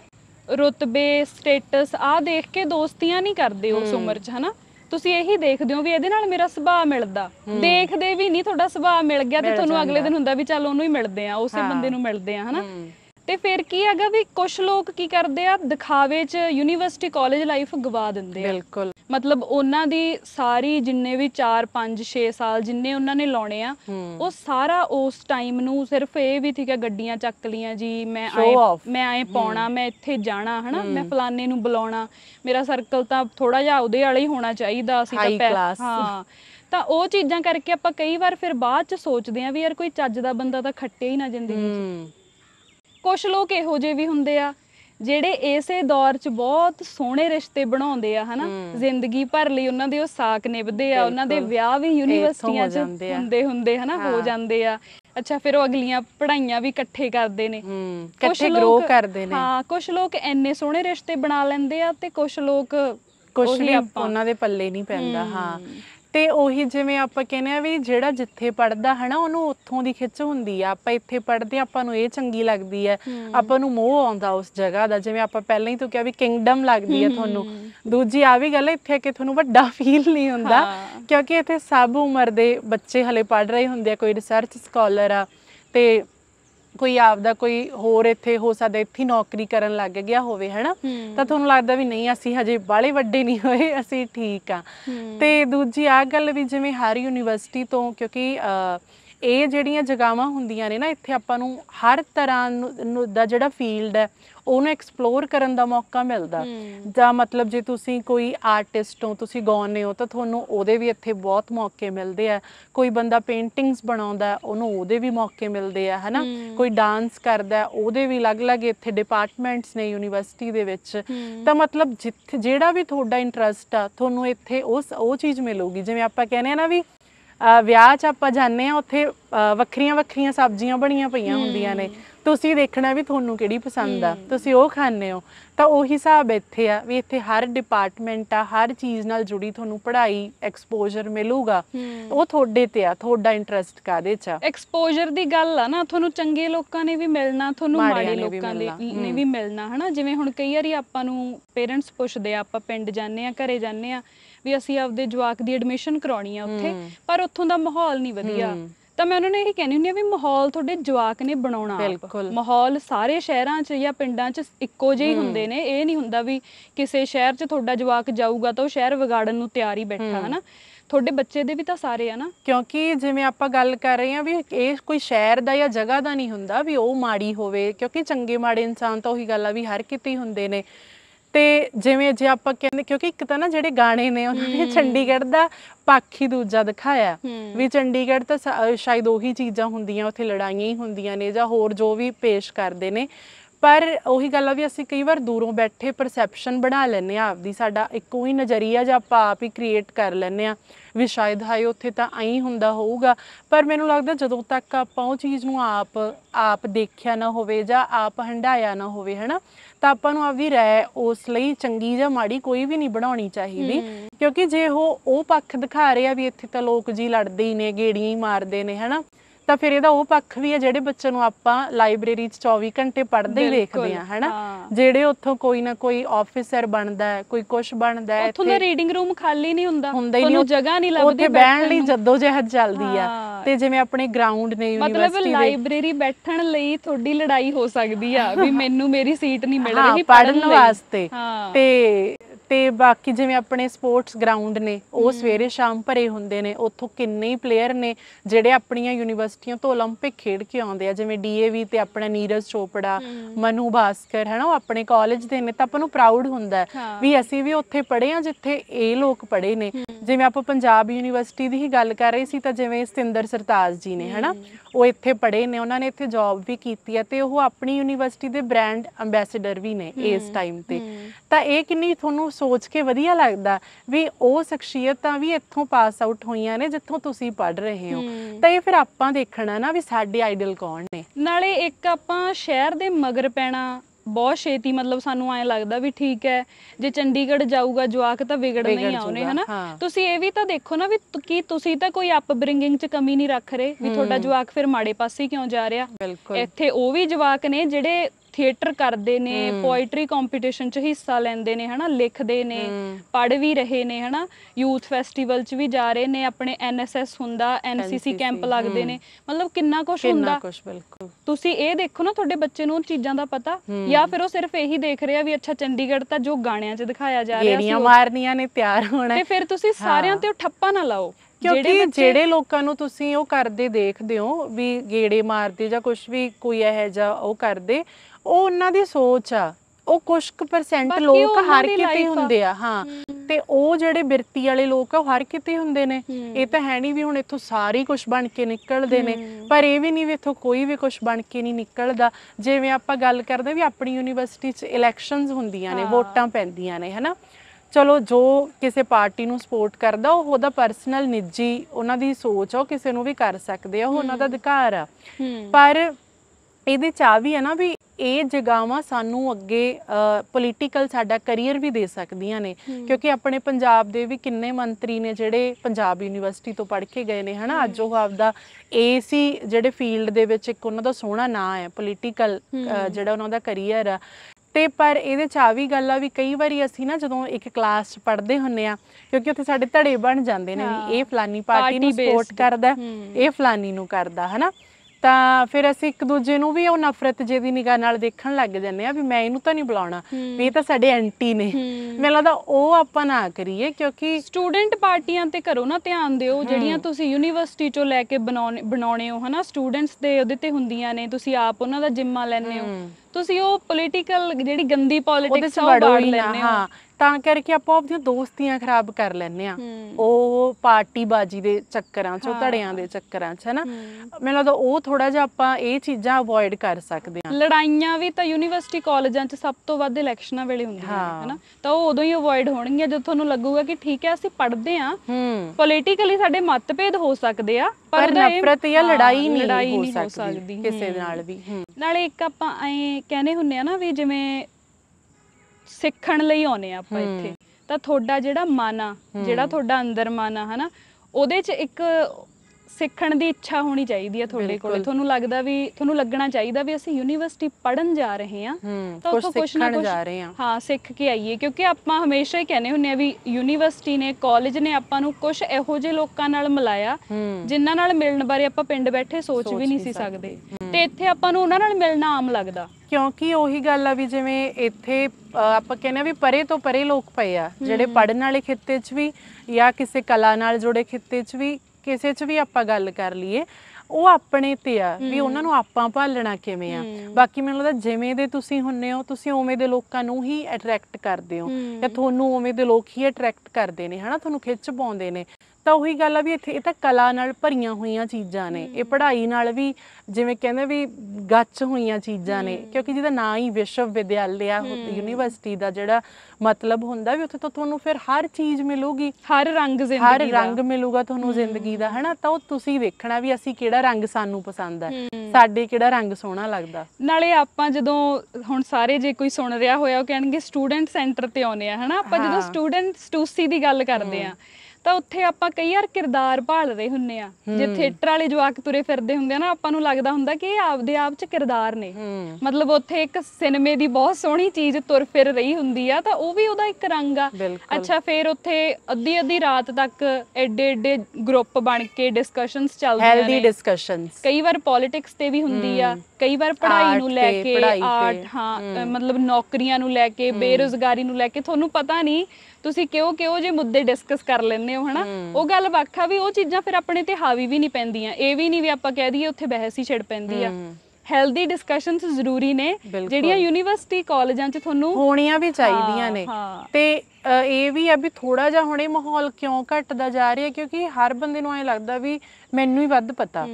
ਰੁਤਬੇ ਸਟੇਟਸ ਆ ਦੇਖ ਕੇ ਦੋਸਤੀਆਂ ਨਹੀਂ ਕਰਦੇ ਉਸ ਉਮਰ 'ਚ ਹਨਾ ਤੁਸੀਂ ਇਹੀ ਦੇਖਦੇ ਹੋ ਵੀ ਇਹਦੇ ਨਾਲ ਮੇਰਾ ਸੁਭਾਅ ਮਿਲਦਾ ਦੇਖਦੇ ਵੀ ਨਹੀਂ ਤੁਹਾਡਾ ਸੁਭਾਅ ਮਿਲ ਗਿਆ ਤੇ ਤੁਹਾਨੂੰ ਅਗਲੇ ਦਿਨ ਹੁੰਦਾ ਵੀ ਚੱਲ ਉਹਨੂੰ ਹੀ ਮਿਲਦੇ ਆ ਉਸੇ ਬੰਦੇ ਨੂੰ ਮਿਲਦੇ ਆ ਹਨਾ ਤੇ ਫਿਰ ਕੀ ਹੈਗਾ ਵੀ ਕੁਝ ਲੋਕ ਕੀ ਕਰਦੇ ਆ ਦਿਖਾਵੇ 'ਚ ਯੂਨੀਵਰਸਿਟੀ ਕਾਲਜ ਲਾਈਫ ਗਵਾ ਦਿੰਦੇ ਆ ਬਿਲਕੁਲ ਮਤਲਬ ਉਹਨਾਂ ਦੀ ਸਾਰੀ ਜਿੰਨੇ ਵੀ 4 5 6 ਸਾਲ ਜਿੰਨੇ ਉਹਨਾਂ ਨੇ ਲਾਉਣੇ ਆ ਉਹ ਸਾਰਾ ਉਸ ਟਾਈਮ ਨੂੰ ਸਿਰਫ ਇਹ ਵੀ ਠੀਕ ਹੈ ਗੱਡੀਆਂ ਚੱਕ ਲੀਆਂ ਜੀ ਮੈਂ ਆਏ ਮੈਂ ਆਏ ਪਾਉਣਾ ਮੈਂ ਇੱਥੇ ਜਾਣਾ ਹਨਾ ਮੈਂ ਫਲਾਣੇ ਨੂੰ ਬੁਲਾਉਣਾ ਮੇਰਾ ਸਰਕਲ ਤਾਂ ਥੋੜਾ ਜਿਹਾ ਉਹਦੇ ਵਾਲਾ ਹੀ ਹੋਣਾ ਚਾਹੀਦਾ ਅਸੀਂ ਤਾਂ ਹਾਂ ਤਾਂ ਉਹ ਚੀਜ਼ਾਂ ਕਰਕੇ ਆਪਾਂ ਕਈ ਵਾਰ ਫਿਰ ਬਾਅਦ ਚ ਸੋਚਦੇ ਆ ਵੀ ਯਾਰ ਕੋਈ ਚੱਜ ਦਾ ਬੰਦਾ ਤਾਂ ਖੱਟਿਆ ਹੀ ਨਾ ਜ਼ਿੰਦਗੀ 'ਚ ਕੁਝ ਲੋਕ ਇਹੋ ਜਿਹੇ ਵੀ ਹੁੰਦੇ ਆ ਜਿਹੜੇ ਇਸੇ ਦੌਰ 'ਚ ਬਹੁਤ ਸੋਹਣੇ ਰਿਸ਼ਤੇ ਬਣਾਉਂਦੇ ਆ ਹਨਾ ਜ਼ਿੰਦਗੀ ਭਰ ਲਈ ਉਹਨਾਂ ਦੇ ਉਹ ਸਾਕ ਨਿਭਦੇ ਆ ਉਹਨਾਂ ਦੇ ਵਿਆਹ ਵੀ ਯੂਨੀਵਰਸਿਟੀਆਂ 'ਚ ਹੁੰਦੇ ਹੁੰਦੇ ਹਨਾ ਹੋ ਜਾਂਦੇ ਆ ਅੱਛਾ ਫਿਰ ਉਹ ਅਗਲੀਆਂ ਪੜ੍ਹਾਈਆਂ ਵੀ ਇਕੱਠੇ ਕਰਦੇ ਨੇ ਇਕੱਠੇ ਗਰੋ ਕਰਦੇ ਨੇ ਹਾਂ ਕੁਝ ਲੋਕ ਐਨੇ ਸੋਹਣੇ ਰਿਸ਼ਤੇ ਬਣਾ ਲੈਂਦੇ ਆ ਤੇ ਕੁਝ ਲੋਕ ਕੁਝ ਨਹੀਂ ਉਹਨਾਂ ਦੇ ਪੱਲੇ ਨਹੀਂ ਪੈਂਦਾ ਹਾਂ ਤੇ ਉਹੀ ਜਿਵੇਂ ਆਪਾਂ ਕਹਿੰਦੇ ਆ ਵੀ ਜਿਹੜਾ ਜਿੱਥੇ ਪੜਦਾ ਹਨਾ ਉਹਨੂੰ ਉੱਥੋਂ ਦੀ ਖਿੱਚ ਹੁੰਦੀ ਆ ਆਪਾਂ ਇੱਥੇ ਪੜਦੇ ਆਪਾਂ ਨੂੰ ਇਹ ਚੰਗੀ ਲੱਗਦੀ ਆ ਆਪਾਂ ਨੂੰ ਮੋਹ ਆਉਂਦਾ ਉਸ ਜਗ੍ਹਾ ਦਾ ਜਿਵੇਂ ਆਪਾਂ ਪਹਿਲਾਂ ਹੀ ਤੋਂ ਕਿਹਾ ਵੀ ਕਿੰਗਡਮ ਲੱਗਦੀ ਆ ਤੁਹਾਨੂੰ ਦੂਜੀ ਆ ਵੀ ਗੱਲ ਇੱਥੇ ਕਿ ਤੁਹਾਨੂੰ ਵੱਡਾ ਫੀਲ ਨਹੀਂ ਹੁੰਦਾ ਕਿਉਂਕਿ ਇੱਥੇ ਸਭ ਉਮਰ ਦੇ ਬੱਚੇ ਹਲੇ ਪੜ ਰਹੇ ਹੁੰਦੇ ਆ ਕੋਈ ਰਿਸਰਚ ਸਕਾਲਰ ਆ ਤੇ ਕੋਈ ਆਪਦਾ ਕੋਈ ਹੋਰ ਇੱਥੇ ਹੋ ਸਕਦਾ ਇੱਥੇ ਨੌਕਰੀ ਕਰਨ ਲੱਗ ਗਿਆ ਹੋਵੇ ਹਨਾ ਤਾਂ ਤੁਹਾਨੂੰ ਲੱਗਦਾ ਵੀ ਨਹੀਂ ਅਸੀਂ ਹਜੇ ਬਾਲੇ ਵੱਡੇ ਨਹੀਂ ਹੋਏ ਅਸੀਂ ਠੀਕ ਆ ਤੇ ਦੂਜੀ ਆ ਗੱਲ ਵੀ ਜਿਵੇਂ ਹਰ ਯੂਨੀਵਰਸਿਟੀ ਤੋਂ ਕਿਉਂਕਿ ਇਹ ਜਿਹੜੀਆਂ ਜਗਾਵਾਂ ਹੁੰਦੀਆਂ ਨੇ ਨਾ ਇੱਥੇ ਆਪਾਂ ਨੂੰ ਹਰ ਤਰ੍ਹਾਂ ਦਾ ਜਿਹੜਾ ਫੀਲਡ ਹੈ ਉਹਨੂੰ ਐਕਸਪਲੋਰ ਕਰਨ ਦਾ ਮੌਕਾ ਮਿਲਦਾ ਜਾਂ ਮਤਲਬ ਜੇ ਤੁਸੀਂ ਕੋਈ ਆਰਟਿਸਟ ਹੋ ਤੁਸੀਂ ਗਾਉਨੇ ਹੋ ਤਾਂ ਤੁਹਾਨੂੰ ਉਹਦੇ ਵੀ ਇੱਥੇ ਬਹੁਤ ਮੌਕੇ ਮਿਲਦੇ ਆ ਕੋਈ ਬੰਦਾ ਪੇਂਟਿੰਗਸ ਬਣਾਉਂਦਾ ਉਹਨੂੰ ਉਹਦੇ ਵੀ ਮੌਕੇ ਮਿਲਦੇ ਆ ਹਨਾ ਕੋਈ ਡਾਂਸ ਕਰਦਾ ਉਹਦੇ ਵੀ ਅਲੱਗ-ਅਲੱਗ ਇੱਥੇ ਡਿਪਾਰਟਮੈਂਟਸ ਨੇ ਯੂਨੀਵਰਸਿਟੀ ਦੇ ਵਿੱਚ ਤਾਂ ਮਤਲਬ ਜਿਹੜਾ ਵੀ ਤੁਹਾਡਾ ਇੰਟਰਸਟ ਆ ਤੁਹਾਨੂੰ ਇੱਥੇ ਉਸ ਉਹ ਚੀਜ਼ ਮਿਲੂਗੀ ਜਿਵੇਂ ਆਪਾਂ ਕਹਿੰਦੇ ਆ ਨਾ ਵੀ ਵਿਆਹ 'ਚ ਆਪਾਂ ਜਾਂਦੇ ਆ ਉੱਥੇ ਵੱਖਰੀਆਂ ਵੱਖਰੀਆਂ ਸਬਜ਼ੀਆਂ ਬਣੀਆਂ ਪਈਆਂ ਹੁੰਦੀਆਂ ਨੇ ਤੁਸੀਂ ਦੇਖਣਾ ਵੀ ਤੁਹਾਨੂੰ ਕਿਹੜੀ ਪਸੰਦ ਆ ਤੁਸੀਂ ਉਹ ਖਾਣੇ ਹੋ ਤਾਂ ਉਹੀ ਹਿਸਾਬ ਇੱਥੇ ਆ ਵੀ ਇੱਥੇ ਹਰ ਡਿਪਾਰਟਮੈਂਟ ਆ ਹਰ ਚੀਜ਼ ਨਾਲ ਜੁੜੀ ਤੁਹਾਨੂੰ ਪੜ੍ਹਾਈ ਐਕਸਪੋਜ਼ਰ ਮਿਲੂਗਾ ਉਹ ਤੁਹਾਡੇ ਤੇ ਆ ਤੁਹਾਡਾ ਇੰਟਰਸਟ ਕਾਦੇ ਚ ਆ ਐਕਸਪੋਜ਼ਰ ਦੀ ਗੱਲ ਆ ਨਾ ਤੁਹਾਨੂੰ ਚੰਗੇ ਲੋਕਾਂ ਨੇ ਵੀ ਮਿਲਣਾ ਤੁਹਾਨੂੰ ਮਾੜੇ ਲੋਕਾਂ ਨੇ ਵੀ ਮਿਲਣਾ ਹਨਾ ਜਿਵੇਂ ਹੁਣ ਕਈ ਵਾਰੀ ਆਪਾਂ ਨੂੰ ਪੇਰੈਂਟਸ ਪੁੱਛਦੇ ਆ ਆਪਾਂ ਪਿੰਡ ਜਾਂਦੇ ਆ ਘਰੇ ਜਾਂਦੇ ਆ ਵੀ ਅਸੀਂ ਆਪਦੇ ਜਵਾਕ ਦੀ ਐਡਮਿਸ਼ਨ ਕਰਾਉਣੀ ਆ ਉੱਥੇ ਪਰ ਉੱਥੋਂ ਦਾ ਮਾਹੌਲ ਨਹੀਂ ਵਧੀਆ ਤਾਂ ਮੈਂ ਉਹਨਾਂ ਨੂੰ ਇਹ ਕਹਿਣੀ ਹੁੰਦੀ ਆ ਵੀ ਮਾਹੌਲ ਤੁਹਾਡੇ ਜਵਾਕ ਨੇ ਬਣਾਉਣਾ ਮਾਹੌਲ ਸਾਰੇ ਸ਼ਹਿਰਾਂ 'ਚ ਜਾਂ ਪਿੰਡਾਂ 'ਚ ਇੱਕੋ ਜਿਹੇ ਹੁੰਦੇ ਨੇ ਇਹ ਨਹੀਂ ਹੁੰਦਾ ਵੀ ਕਿਸੇ ਸ਼ਹਿਰ 'ਚ ਤੁਹਾਡਾ ਜਵਾਕ ਜਾਊਗਾ ਤਾਂ ਉਹ ਸ਼ਹਿਰ ਵਿਗਾੜਨ ਨੂੰ ਤਿਆਰ ਹੀ ਬੈਠਾ ਹਨਾ ਤੁਹਾਡੇ ਬੱਚੇ ਦੇ ਵੀ ਤਾਂ ਸਾਰੇ ਆ ਨਾ ਕਿਉਂਕਿ ਜਿਵੇਂ ਆਪਾਂ ਗੱਲ ਕਰ ਰਹੇ ਆ ਵੀ ਇਹ ਕੋਈ ਸ਼ਹਿਰ ਦਾ ਜਾਂ ਜਗ੍ਹਾ ਦਾ ਨਹੀਂ ਹੁੰਦਾ ਵੀ ਉਹ ਮਾੜੀ ਹੋਵੇ ਕਿਉਂਕਿ ਚੰਗੇ ਮਾੜੇ ਇਨਸਾਨ ਤਾਂ ਉਹੀ ਗੱਲ ਆ ਵੀ ਹਰ ਕਿਤੇ ਹੀ ਹੁੰਦੇ ਨੇ ਤੇ ਜਿਵੇਂ ਜੇ ਆਪਾਂ ਕਹਿੰਦੇ ਕਿਉਂਕਿ ਇੱਕ ਤਾਂ ਨਾ ਜਿਹੜੇ ਗਾਣੇ ਨੇ ਉਹਨਾਂ ਨੇ ਚੰਡੀਗੜ੍ਹ ਦਾ ਪੱਖ ਹੀ ਦੂਜਾ ਦਿਖਾਇਆ ਵੀ ਚੰਡੀਗੜ੍ਹ ਤਾਂ ਸ਼ਾਇਦ ਉਹੀ ਚੀਜ਼ਾਂ ਹੁੰਦੀਆਂ ਉੱਥੇ ਲੜਾਈਆਂ ਹੀ ਹੁੰਦੀਆਂ ਨੇ ਜਾਂ ਹੋਰ ਜੋ ਵੀ ਪੇਸ਼ ਕਰਦੇ ਨੇ ਪਰ ਉਹੀ ਗੱਲ ਆ ਵੀ ਅਸੀਂ ਕਈ ਵਾਰ ਦੂਰੋਂ ਬੈਠੇ ਪਰਸੈਪਸ਼ਨ ਬਣਾ ਲੈਨੇ ਆ ਆਪਦੀ ਸਾਡਾ ਇੱਕੋ ਹੀ ਨਜ਼ਰੀਆ ਜਾਂ ਆਪਾਂ ਆਪ ਹੀ ਕ੍ਰੀਏਟ ਕਰ ਲੈਨੇ ਆ ਵੀ ਸ਼ਾਇਦ ਹਾਏ ਉੱਥੇ ਤਾਂ ਐਂ ਹੁੰਦਾ ਹੋਊਗਾ ਪਰ ਮੈਨੂੰ ਲੱਗਦਾ ਜਦੋਂ ਤੱਕ ਆਪਾਂ ਉਹ ਚੀਜ਼ ਨੂੰ ਆਪ ਆਪ ਦੇਖਿਆ ਨਾ ਹੋਵੇ ਜਾਂ ਆਪ ਹੰਡਾਇਆ ਨਾ ਹੋਵੇ ਹਨਾ ਤਾਂ ਆਪਾਂ ਨੂੰ ਵੀ ਰਹਿ ਉਸ ਲਈ ਚੰਗੀ ਜਾਂ ਮਾੜੀ ਕੋਈ ਵੀ ਨਹੀਂ ਬਣਾਉਣੀ ਚਾਹੀਦੀ ਕਿਉਂਕਿ ਜੇ ਉਹ ਉਹ ਪੱਖ ਦਿਖਾ ਰਿਹਾ ਵੀ ਇੱਥੇ ਤਾਂ ਲੋਕ ਜੀ ਲੜਦੇ ਹੀ ਨੇ ਗੇੜੀਆਂ ਹੀ ਮਾਰਦੇ ਨੇ ਹਨਾ ਤਾਂ ਫਿਰ ਇਹਦਾ ਉਹ ਪੱਖ ਵੀ ਹੈ ਜਿਹੜੇ ਬੱਚੇ ਨੂੰ ਆਪਾਂ ਲਾਇਬ੍ਰੇਰੀ 'ਚ 24 ਘੰਟੇ ਪੜ੍ਹਦੇ ਹੀ ਦੇਖਦੇ ਆ ਹਨਾ ਜਿਹੜੇ ਉੱਥੋਂ ਕੋਈ ਨਾ ਕੋਈ ਆਫੀਸਰ ਬਣਦਾ ਕੋਈ ਕੁਛ ਬਣਦਾ ਉੱਥੋਂ ਦਾ ਰੀਡਿੰਗ ਰੂਮ ਖਾਲੀ ਨਹੀਂ ਹੁੰਦਾ ਹੁੰਦਾ ਹੀ ਉਹਨੂੰ ਜਗ੍ਹਾ ਨਹੀਂ ਲੱਭਦੀ ਉੱਥੇ ਬੈਠਣ ਲਈ ਜਦੋਂ ਜਹਿਦ ਚੱਲਦੀ ਆ ਤੇ ਜਿਵੇਂ ਆਪਣੇ ਗਰਾਊਂਡ ਨੇ ਯੂਨੀਵਰਸਿਟੀ ਦੇ ਮਤਲਬ ਲਾਇਬ੍ਰੇਰੀ ਬੈਠਣ ਲਈ ਤੁਹਾਡੀ ਲੜਾਈ ਹੋ ਸਕਦੀ ਆ ਵੀ ਮੈਨੂੰ ਮੇਰੀ ਸੀਟ ਨਹੀਂ ਮਿਲ ਰਹੀ ਪੜ੍ਹਨ ਵਾਸਤੇ ਤੇ ਤੇ ਬਾਕੀ ਜਿਵੇਂ ਆਪਣੇ ਸਪੋਰਟਸ ਗਰਾਊਂਡ ਨੇ ਉਹ ਸਵੇਰੇ ਸ਼ਾਮ ਭਰੇ ਹੁੰਦੇ ਨੇ ਉੱਥੋਂ ਕਿੰਨੇ ਹੀ ਪਲੇਅਰ ਨੇ ਜਿਹੜੇ ਆਪਣੀਆਂ ਯੂਨੀਵਰਸਿਟੀਆਂ ਤੋਂ 올림픽 ਖੇਡ ਕੇ ਆਉਂਦੇ ਆ ਜਿਵੇਂ ਡੀਏਵੀ ਤੇ ਆਪਣਾ ਨੀਰਜ ਚੋਪੜਾ ਮਨੂ ਭਾਸਕਰ ਹਨਾ ਉਹ ਆਪਣੇ ਕਾਲਜ ਦੇ ਨੇ ਤਾਂ ਆਪਾਂ ਨੂੰ ਪ੍ਰਾਊਡ ਹੁੰਦਾ ਵੀ ਅਸੀਂ ਵੀ ਉੱਥੇ ਪੜ੍ਹੇ ਆ ਜਿੱਥੇ ਇਹ ਲੋਕ ਪੜ੍ਹੇ ਨੇ ਜਿਵੇਂ ਆਪਾਂ ਪੰਜਾਬ ਯੂਨੀਵਰਸਿਟੀ ਦੀ ਹੀ ਗੱਲ ਕਰ ਰਹੇ ਸੀ ਤਾਂ ਜਿਵੇਂ ਸਤਿੰਦਰ ਸਰਤਾਜ ਜੀ ਨੇ ਹਨਾ ਉਹ ਇੱਥੇ ਪੜ੍ਹੇ ਨੇ ਉਹਨਾਂ ਨੇ ਇੱਥੇ ਜੌਬ ਵੀ ਕੀਤੀ ਹੈ ਤੇ ਉਹ ਆਪਣੀ ਯੂਨੀਵਰਸਿਟੀ ਦੇ ਬ੍ਰਾਂਡ ਐਮਬੈਸਡਰ ਵੀ ਨੇ ਇਸ ਟਾਈਮ ਤੇ ਤਾਂ ਇਹ ਕਿੰਨੀ ਤੁਹਾਨੂੰ ਸੋਚ ਕੇ ਵਧੀਆ ਲੱਗਦਾ ਵੀ ਉਹ ਸ਼ਖਸੀਅਤਾਂ ਵੀ ਇੱਥੋਂ ਪਾਸ ਆਊਟ ਹੋਈਆਂ ਨੇ ਜਿੱਥੋਂ ਤੁਸੀਂ ਪੜ ਰਹੇ ਹੋ ਤਾਂ ਇਹ ਫਿਰ ਆਪਾਂ ਦੇਖਣਾ ਨਾ ਵੀ ਸਾਡੇ ਆਈਡਲ ਕੌਣ ਨੇ ਨਾਲੇ ਇੱਕ ਆਪਾਂ ਸ਼ਹਿਰ ਦੇ ਮਗਰ ਪੈਣਾ ਬਹੁਤ ਛੇਤੀ ਮਤਲਬ ਸਾਨੂੰ ਐ ਲੱਗਦਾ ਵੀ ਠੀਕ ਹੈ ਜੇ ਚੰਡੀਗੜ੍ਹ ਜਾਊਗਾ ਜਵਾਕ ਤਾਂ ਵਿਗੜ ਨਹੀਂ ਆਉਨੇ ਹਨਾ ਤੁਸੀਂ ਇਹ ਵੀ ਤਾਂ ਦੇਖੋ ਨਾ ਵੀ ਕੀ ਤੁਸੀਂ ਤਾਂ ਕੋਈ ਅਪਬ੍ਰਿੰਗਿੰਗ 'ਚ ਕਮੀ ਨਹੀਂ ਰੱਖ ਰਹੇ ਵੀ ਤੁਹਾਡਾ ਜਵਾਕ ਫਿਰ ਮਾੜੇ ਪਾਸੇ ਕਿਉਂ ਜਾ ਰਿਹਾ ਇੱਥੇ ਉਹ ਵੀ ਜਵਾਕ ਨੇ ਜਿਹੜੇ ਥੀਏਟਰ ਕਰਦੇ ਨੇ ਪੋਇਟਰੀ ਕੰਪੀਟੀਸ਼ਨ 'ਚ ਹਿੱਸਾ ਲੈਂਦੇ ਨੇ ਹਨਾ ਲਿਖਦੇ ਨੇ ਪੜ ਵੀ ਰਹੇ ਨੇ ਹਨਾ ਯੂਥ ਫੈਸਟੀਵਲ 'ਚ ਵੀ ਜਾ ਰਹੇ ਨੇ ਆਪਣੇ ਐਨਐਸਐਸ ਹੁੰਦਾ ਐਨਸੀਸੀ ਕੈਂਪ ਲੱਗਦੇ ਨੇ ਮਤਲਬ ਕਿੰਨਾ ਕੁਝ ਹੁੰਦਾ ਤੁਸੀਂ ਇਹ ਦੇਖੋ ਨਾ ਤੁਹਾਡੇ ਬੱਚੇ ਨੂੰ ਚੀਜ਼ਾਂ ਦਾ ਪਤਾ ਜਾਂ ਫਿਰ ਉਹ ਸਿਰਫ ਇਹੀ ਦੇਖ ਰਿਹਾ ਵੀ ਅੱਛਾ ਚੰਡੀਗੜ੍ਹ ਤਾਂ ਜੋ ਗਾਣਿਆਂ 'ਚ ਦਿਖਾਇਆ ਜਾ ਰਿਹਾ ਸੀ ਇਹ ਮਾਰਨੀਆਂ ਨੇ ਤਿਆਰ ਹੋਣਾ ਤੇ ਫਿਰ ਤੁਸੀਂ ਸਾਰਿਆਂ ਤੇ ਉਹ ਠੱਪਾ ਨਾ ਲਾਓ ਕਿਉਂਕਿ ਜਿਹੜੇ ਲੋਕਾਂ ਨੂੰ ਤੁਸੀਂ ਉਹ ਕਰਦੇ ਦੇਖਦੇ ਹੋ ਵੀ ਗੇੜੇ ਮਾਰਦੇ ਜਾਂ ਕੁਝ ਵੀ ਕੋਈ ਇਹ ਜਾਂ ਉਹ ਕਰਦੇ ਉਹ ਉਹਨਾਂ ਦੀ ਸੋਚ ਆ ਉਹ ਕੁਝ ਕੁ ਪਰਸੈਂਟ ਲੋਕ ਹਰ ਕਿਤੇ ਹੁੰਦੇ ਆ ਹਾਂ ਤੇ ਉਹ ਜਿਹੜੇ ਬਿਰਤੀ ਵਾਲੇ ਲੋਕ ਆ ਉਹ ਹਰ ਕਿਤੇ ਹੁੰਦੇ ਨੇ ਇਹ ਤਾਂ ਹੈ ਨਹੀਂ ਵੀ ਹੁਣ ਇੱਥੋਂ ਸਾਰੇ ਕੁਝ ਬਣ ਕੇ ਨਿਕਲਦੇ ਨੇ ਪਰ ਇਹ ਵੀ ਨਹੀਂ ਵੀ ਇੱਥੋਂ ਕੋਈ ਵੀ ਕੁਝ ਬਣ ਕੇ ਨਹੀਂ ਨਿਕਲਦਾ ਜਿਵੇਂ ਆਪਾਂ ਗੱਲ ਕਰਦੇ ਵੀ ਆਪਣੀ ਯੂਨੀਵਰਸਿਟੀ 'ਚ ਇਲੈਕਸ਼ਨਸ ਹੁੰਦੀਆਂ ਨੇ ਵੋਟਾਂ ਪੈਂਦੀਆਂ ਨੇ ਹਨਾ ਚਲੋ ਜੋ ਕਿਸੇ ਪਾਰਟੀ ਨੂੰ ਸਪੋਰਟ ਕਰਦਾ ਉਹ ਉਹਦਾ ਪਰਸਨਲ ਨਿੱਜੀ ਉਹਨਾਂ ਦੀ ਸੋਚ ਆ ਉਹ ਕਿਸੇ ਨੂੰ ਵੀ ਕਰ ਸਕਦੇ ਆ ਉਹ ਉਹਨਾਂ ਦਾ ਅਧਿਕਾਰ ਆ ਪਰ ਇਹਦੇ ਚਾਹ ਆ ਵੀ ਹੈ ਨਾ ਵੀ ਇਹ ਜਗਾਵਾਂ ਸਾਨੂੰ ਅੱਗੇ ਪੋਲੀਟੀਕਲ ਸਾਡਾ ਕੈਰੀਅਰ ਵੀ ਦੇ ਸਕਦੀਆਂ ਨੇ ਕਿਉਂਕਿ ਆਪਣੇ ਪੰਜਾਬ ਦੇ ਵੀ ਕਿੰਨੇ ਮੰਤਰੀ ਨੇ ਜਿਹੜੇ ਪੰਜਾਬ ਯੂਨੀਵਰਸਿਟੀ ਤੋਂ ਪੜ੍ਹ ਕੇ ਗਏ ਨੇ ਹਨਾ ਅੱਜ ਉਹ ਆਪਦਾ ਏਸੀ ਜਿਹੜੇ ਫੀਲਡ ਦੇ ਵਿੱਚ ਇੱਕ ਉਹਨਾਂ ਦਾ ਸੋਹਣਾ ਨਾਂ ਹੈ ਪੋਲੀਟੀਕਲ ਜਿਹੜਾ ਉਹਨਾਂ ਦਾ ਕੈਰੀਅਰ ਆ ਤੇ ਪਰ ਇਹਦੇ ਚ ਆ ਵੀ ਗੱਲ ਆ ਵੀ ਕਈ ਵਾਰੀ ਅਸੀਂ ਨਾ ਜਦੋਂ ਇੱਕ ਕਲਾਸ ਚ ਪੜ੍ਹਦੇ ਹੁੰਨੇ ਆ ਕਿਉਂਕਿ ਉੱਥੇ ਸਾਡੇ ਧੜੇ ਬਣ ਜਾਂਦੇ ਨੇ ਵੀ ਇਹ ਫਲਾਨੀ ਪਾਰਟੀ ਨੂੰ ਸਪੋਰਟ ਕਰਦਾ ਇਹ ਫਲਾਨੀ ਨੂੰ ਕਰਦਾ ਹਨਾ ਤਾਂ ਫਿਰ ਅਸੀਂ ਇੱਕ ਦੂਜੇ ਨੂੰ ਵੀ ਉਹ ਨਫ਼ਰਤ ਜੇ ਦੀ ਨਿਗਾਹ ਨਾਲ ਦੇਖਣ ਲੱਗ ਜਾਂਦੇ ਆ ਵੀ ਮੈਂ ਇਹਨੂੰ ਤਾਂ ਨਹੀਂ ਬੁਲਾਉਣਾ ਵੀ ਇਹ ਤਾਂ ਸਾਡੇ ਐਂਟੀ ਨੇ ਮੈਨੂੰ ਲੱਗਦਾ ਉਹ ਆਪਾਂ ਨਾ ਕਰੀਏ ਕਿਉਂਕਿ ਸਟੂਡੈਂਟ ਪਾਰਟੀਆਂ ਤੇ ਕਰੋ ਨਾ ਧਿਆਨ ਦਿਓ ਜਿਹੜੀਆਂ ਤੁਸੀਂ ਯੂਨੀਵਰਸਿਟੀ ਚੋਂ ਲੈ ਕੇ ਬਣਾਉਣੇ ਬਣਾਉਣੇ ਹੋ ਹਨਾ ਸਟੂਡੈਂਟਸ ਦੇ ਉਹਦੇ ਤੇ ਹੁੰਦੀਆਂ ਨੇ ਤੁਸੀਂ ਆਪ ਉਹਨਾਂ ਦਾ ਜਿੰਮਾ ਲੈਣੇ ਹੋ ਤੁਸੀਂ ਉਹ ਪੋਲੀਟੀਕਲ ਜਿਹੜੀ ਗੰਦੀ ਪੋਲਿਟਿਕਸ ਆ ਉਹ ਬਾੜ ਲੈਣੇ ਹਾਂ ਤਾਂ ਕਰਕੇ ਆਪਾਂ ਆਪਣੀਆਂ ਦੋਸਤੀਆਂ ਖਰਾਬ ਕਰ ਲੈਂਦੇ ਆ ਉਹ ਪਾਰਟੀ ਬਾਜੀ ਦੇ ਚੱਕਰਾਂ 'ਚ ਧੜਿਆਂ ਦੇ ਚੱਕਰਾਂ 'ਚ ਹੈਨਾ ਮੈਨੂੰ ਲੱਗਦਾ ਉਹ ਥੋੜਾ ਜਿਹਾ ਆਪਾਂ ਇਹ ਚੀਜ਼ਾਂ ਅਵੋਇਡ ਕਰ ਸਕਦੇ ਆ ਲੜਾਈਆਂ ਵੀ ਤਾਂ ਯੂਨੀਵਰਸਿਟੀ ਕਾਲਜਾਂ 'ਚ ਸਭ ਤੋਂ ਵੱਧ ਇਲੈਕਸ਼ਨਾਂ ਵੇਲੇ ਹੁੰਦੀਆਂ ਹੈ ਹੈਨਾ ਤਾਂ ਉਹ ਉਦੋਂ ਹੀ ਅਵੋਇਡ ਹੋਣਗੀਆਂ ਜਦੋਂ ਤੁਹਾਨੂੰ ਲੱਗੂਗਾ ਕਿ ਠੀਕ ਹੈ ਅਸੀਂ ਪੜ੍ਹਦੇ ਆ ਪੋਲੀਟੀਕਲੀ ਸਾਡੇ ਮਤਭੇਦ ਹੋ ਸਕਦੇ ਆ ਪਰ ਨਫ਼ਰਤ ਜਾਂ ਲੜਾਈ ਨਹੀਂ ਹੋ ਸਕਦੀ ਕਿਸੇ ਨਾਲ ਵੀ ਨਾਲੇ ਇੱਕ ਆਪਾਂ ਐ ਕਹਨੇ ਹੁੰਨੇ ਆ ਨਾ ਵੀ ਜਿਵੇਂ ਸਿੱਖਣ ਲਈ ਆਉਨੇ ਆ ਆਪਾਂ ਇੱਥੇ ਤਾਂ ਤੁਹਾਡਾ ਜਿਹੜਾ ਮਨ ਆ ਜਿਹੜਾ ਤੁਹਾਡਾ ਅੰਦਰ ਮਨ ਆ ਹਨਾ ਉਹਦੇ 'ਚ ਇੱਕ ਸਿੱਖਣ ਦੀ ਇੱਛਾ ਹੋਣੀ ਚਾਹੀਦੀ ਆ ਤੁਹਾਡੇ ਕੋਲ ਤੁਹਾਨੂੰ ਲੱਗਦਾ ਵੀ ਤੁਹਾਨੂੰ ਲੱਗਣਾ ਚਾਹੀਦਾ ਵੀ ਅਸੀਂ ਯੂਨੀਵਰਸਿਟੀ ਪੜਨ ਜਾ ਰਹੇ ਹਾਂ ਤਾਂ ਉੱਥੋਂ ਕੁਝ ਨਾ ਕੁਝ ਹਾਂ ਸਿੱਖ ਕੇ ਆਈਏ ਕਿਉਂਕਿ ਆਪਾਂ ਹਮੇਸ਼ਾ ਹੀ ਕਹਿੰਦੇ ਹੁੰਨੇ ਆ ਵੀ ਯੂਨੀਵਰਸਿਟੀ ਨੇ ਕਾਲਜ ਨੇ ਆਪਾਂ ਨੂੰ ਕੁਝ ਇਹੋ ਜਿਹੇ ਲੋਕਾਂ ਨਾਲ ਮਿਲਾਇਆ ਜਿਨ੍ਹਾਂ ਨਾਲ ਮਿਲਣ ਬਾਰੇ ਆਪਾਂ ਪਿੰਡ ਬੈਠੇ ਸੋਚ ਵੀ ਨਹੀਂ ਸੀ ਸਕਦੇ ਤੇ ਇੱਥੇ ਆਪਾਂ ਨੂੰ ਉਹਨਾਂ ਨਾਲ ਮਿਲਣਾ ਆਮ ਲੱਗਦਾ ਕਿਉਂਕਿ ਉਹੀ ਗੱਲ ਆ ਵੀ ਜਿਵੇਂ ਇੱਥੇ ਆਪਾਂ ਕਹਿੰਦੇ ਆ ਵੀ ਪਰੇ ਤੋਂ ਪਰੇ ਲੋਕ ਪਏ ਆ ਜਿਹੜੇ ਪੜਨ ਵਾਲੇ ਖਿੱਤੇ 'ਚ ਵੀ ਜਾਂ ਕਿਸੇ ਕਲਾ ਨਾਲ ਜੁੜੇ ਖਿੱਤੇ 'ਚ ਵੀ ਕਿਸੇ 'ਚ ਵੀ ਆਪਾਂ ਗੱਲ ਕਰ ਲਈਏ ਉਹ ਆਪਣੇ ਤੇ ਆ ਵੀ ਉਹਨਾਂ ਨੂੰ ਆਪਾਂ ਭਾਲਣਾ ਕਿਵੇਂ ਆ ਬਾਕੀ ਮੈਨੂੰ ਲੱਗਦਾ ਜਿਵੇਂ ਦੇ ਤੁਸੀਂ ਹੁੰਨੇ ਹੋ ਤੁਸੀਂ ਉਵੇਂ ਦੇ ਲੋਕਾਂ ਨੂੰ ਹੀ ਅਟਰੈਕਟ ਕਰਦੇ ਹੋ ਜਾਂ ਤੁਹਾਨੂੰ ਉਵੇਂ ਦੇ ਲੋਕ ਹੀ ਅਟਰੈਕਟ ਕਰਦੇ ਨੇ ਹਨਾ ਤੁਹਾਨੂੰ ਖਿੱਚ ਪਾਉਂਦੇ ਨੇ ਤਾਂ ਉਹੀ ਗੱਲ ਆ ਵੀ ਇੱਥੇ ਇਹ ਤਾਂ ਕਲਾ ਨਾਲ ਭਰੀਆਂ ਹੋਈਆਂ ਚੀਜ਼ਾਂ ਨੇ ਇਹ ਪੜ੍ਹਾਈ ਨਾਲ ਵੀ ਜਿਵੇਂ ਕਹਿੰਦੇ ਵੀ ਗੱਚ ਹੋਈਆਂ ਚੀਜ਼ਾਂ ਨੇ ਕਿਉਂਕਿ ਜਿਹਦਾ ਨਾਂ ਹੀ ਵਿਸ਼ਵ ਵਿਦਿਆਲਿਆ ਯੂਨੀਵਰਸਿਟੀ ਦਾ ਜਿਹੜਾ ਮਤਲਬ ਹੁੰਦਾ ਵੀ ਉੱਥੇ ਤਾਂ ਤੁਹਾਨੂੰ ਫਿਰ ਹਰ ਚੀਜ਼ ਮਿਲੂਗੀ ਹਰ ਰੰਗ ਜ਼ਿੰਦਗੀ ਦਾ ਹਰ ਰੰਗ ਮਿਲੂਗਾ ਤੁਹਾਨੂੰ ਜ਼ਿੰਦਗੀ ਦਾ ਹਨਾ ਤਾਂ ਉਹ ਤੁਸੀਂ ਵੇਖਣਾ ਵੀ ਅਸੀਂ ਕਿਹੜਾ ਰੰਗ ਸਾਨੂੰ ਪਸੰਦ ਹੈ ਸਾਡੇ ਕਿਹੜਾ ਰੰਗ ਸੋਹਣਾ ਲੱਗਦਾ ਨਾਲੇ ਆਪਾਂ ਜਦੋਂ ਹੁਣ ਸਾਰੇ ਜੇ ਕੋਈ ਸੁਣ ਰਿਹਾ ਹੋਇਆ ਉਹ ਕਹਿਣਗੇ ਸਟੂਡੈਂਟ ਸੈਂਟਰ ਤੇ ਆਉਨੇ ਆ ਹਨਾ ਆਪਾਂ ਜਦੋਂ ਸਟੂਡੈਂਟ ਸਟੂਸੀ ਦੀ ਗੱਲ ਕਰਦੇ ਆ ਤਾਂ ਉੱਥੇ ਆਪਾਂ ਕਈ ਵਾਰ ਕਿਰਦਾਰ ਭਾਲ ਰਹੇ ਹੁੰਨੇ ਆ ਜੇ ਥੀਏਟਰ ਵਾਲੇ ਜਵਾਕ ਤੁਰੇ ਫਿਰਦੇ ਹੁੰਦੇ ਆ ਨਾ ਆਪਾਂ ਨੂੰ ਲੱਗਦਾ ਹੁੰਦਾ ਕਿ ਇਹ ਆਪਦੇ ਆਪ ਚ ਕਿਰਦਾਰ ਨੇ ਮਤਲਬ ਉੱਥੇ ਇੱਕ ਸਿਨੇਮੇ ਦੀ ਬਹੁਤ ਸੋਹਣੀ ਚੀਜ਼ ਤੁਰ ਫਿਰ ਰਹੀ ਹੁੰਦੀ ਆ ਤਾਂ ਉਹ ਵੀ ਉਹਦਾ ਇੱਕ ਰੰਗ ਆ ਅੱਛਾ ਫਿਰ ਉੱਥੇ ਅੱਧੀ ਅੱਧੀ ਰਾਤ ਤੱਕ ਐਡੇ ਐਡੇ ਗਰੁੱਪ ਬਣ ਕੇ ਡਿਸਕਸ਼ਨਸ ਚੱਲਦੇ ਨੇ ਹੈਲਦੀ ਡਿਸਕਸ਼ਨਸ ਕਈ ਵਾਰ ਪੋਲਿਟਿਕਸ ਤੇ ਵੀ ਹੁੰਦੀ ਆ ਕਈ ਵਾਰ ਪੜ੍ਹਾਈ ਨੂੰ ਲੈ ਕੇ ਆਰਟ ਹਾਂ ਮਤਲਬ ਨੌਕਰੀਆਂ ਨੂੰ ਲੈ ਕੇ ਬੇਰੋਜ਼ਗਾਰੀ ਨੂੰ ਲੈ ਕੇ ਤੁਹਾਨੂੰ ਪਤਾ ਨਹੀਂ ਤੁਸੀਂ ਕਿਉਂ ਕਿਉਂ ਜੇ ਮੁੱਦੇ ਡਿਸਕਸ ਕਰ ਲੈਂਦੇ ਜਾਂਦੇ ਹੋ ਹਨਾ ਉਹ ਗੱਲ ਵੱਖਾ ਵੀ ਉਹ ਚੀਜ਼ਾਂ ਫਿਰ ਆਪਣੇ ਤੇ ਹਾਵੀ ਵੀ ਨਹੀਂ ਪੈਂਦੀਆਂ ਇਹ ਵੀ ਨਹੀਂ ਵੀ ਆਪਾਂ ਕਹਿ ਦਈਏ ਉੱਥੇ ਬਹਿਸ ਹੀ ਛਿੜ ਪੈਂਦੀ ਆ ਹੈਲਦੀ ਡਿਸਕਸ਼ਨਸ ਜ਼ਰੂਰੀ ਨੇ ਜਿਹੜੀਆਂ ਯੂਨੀਵਰਸਿਟੀ ਕਾਲਜਾਂ 'ਚ ਤੁਹਾਨੂੰ ਹੋਣੀਆਂ ਵੀ ਚਾਹੀਦੀਆਂ ਨੇ ਤੇ ਇਹ ਵੀ ਆ ਵੀ ਥੋੜਾ ਜਿਹਾ ਹੁਣੇ ਮਾਹੌਲ ਕਿਉਂ ਘਟਦਾ ਜਾ ਰਿਹਾ ਕਿਉਂਕਿ ਹਰ ਬੰਦੇ ਨੂੰ ਐ ਲੱਗਦਾ ਵੀ ਮੈਨੂੰ ਹੀ ਵੱਧ ਪਤਾ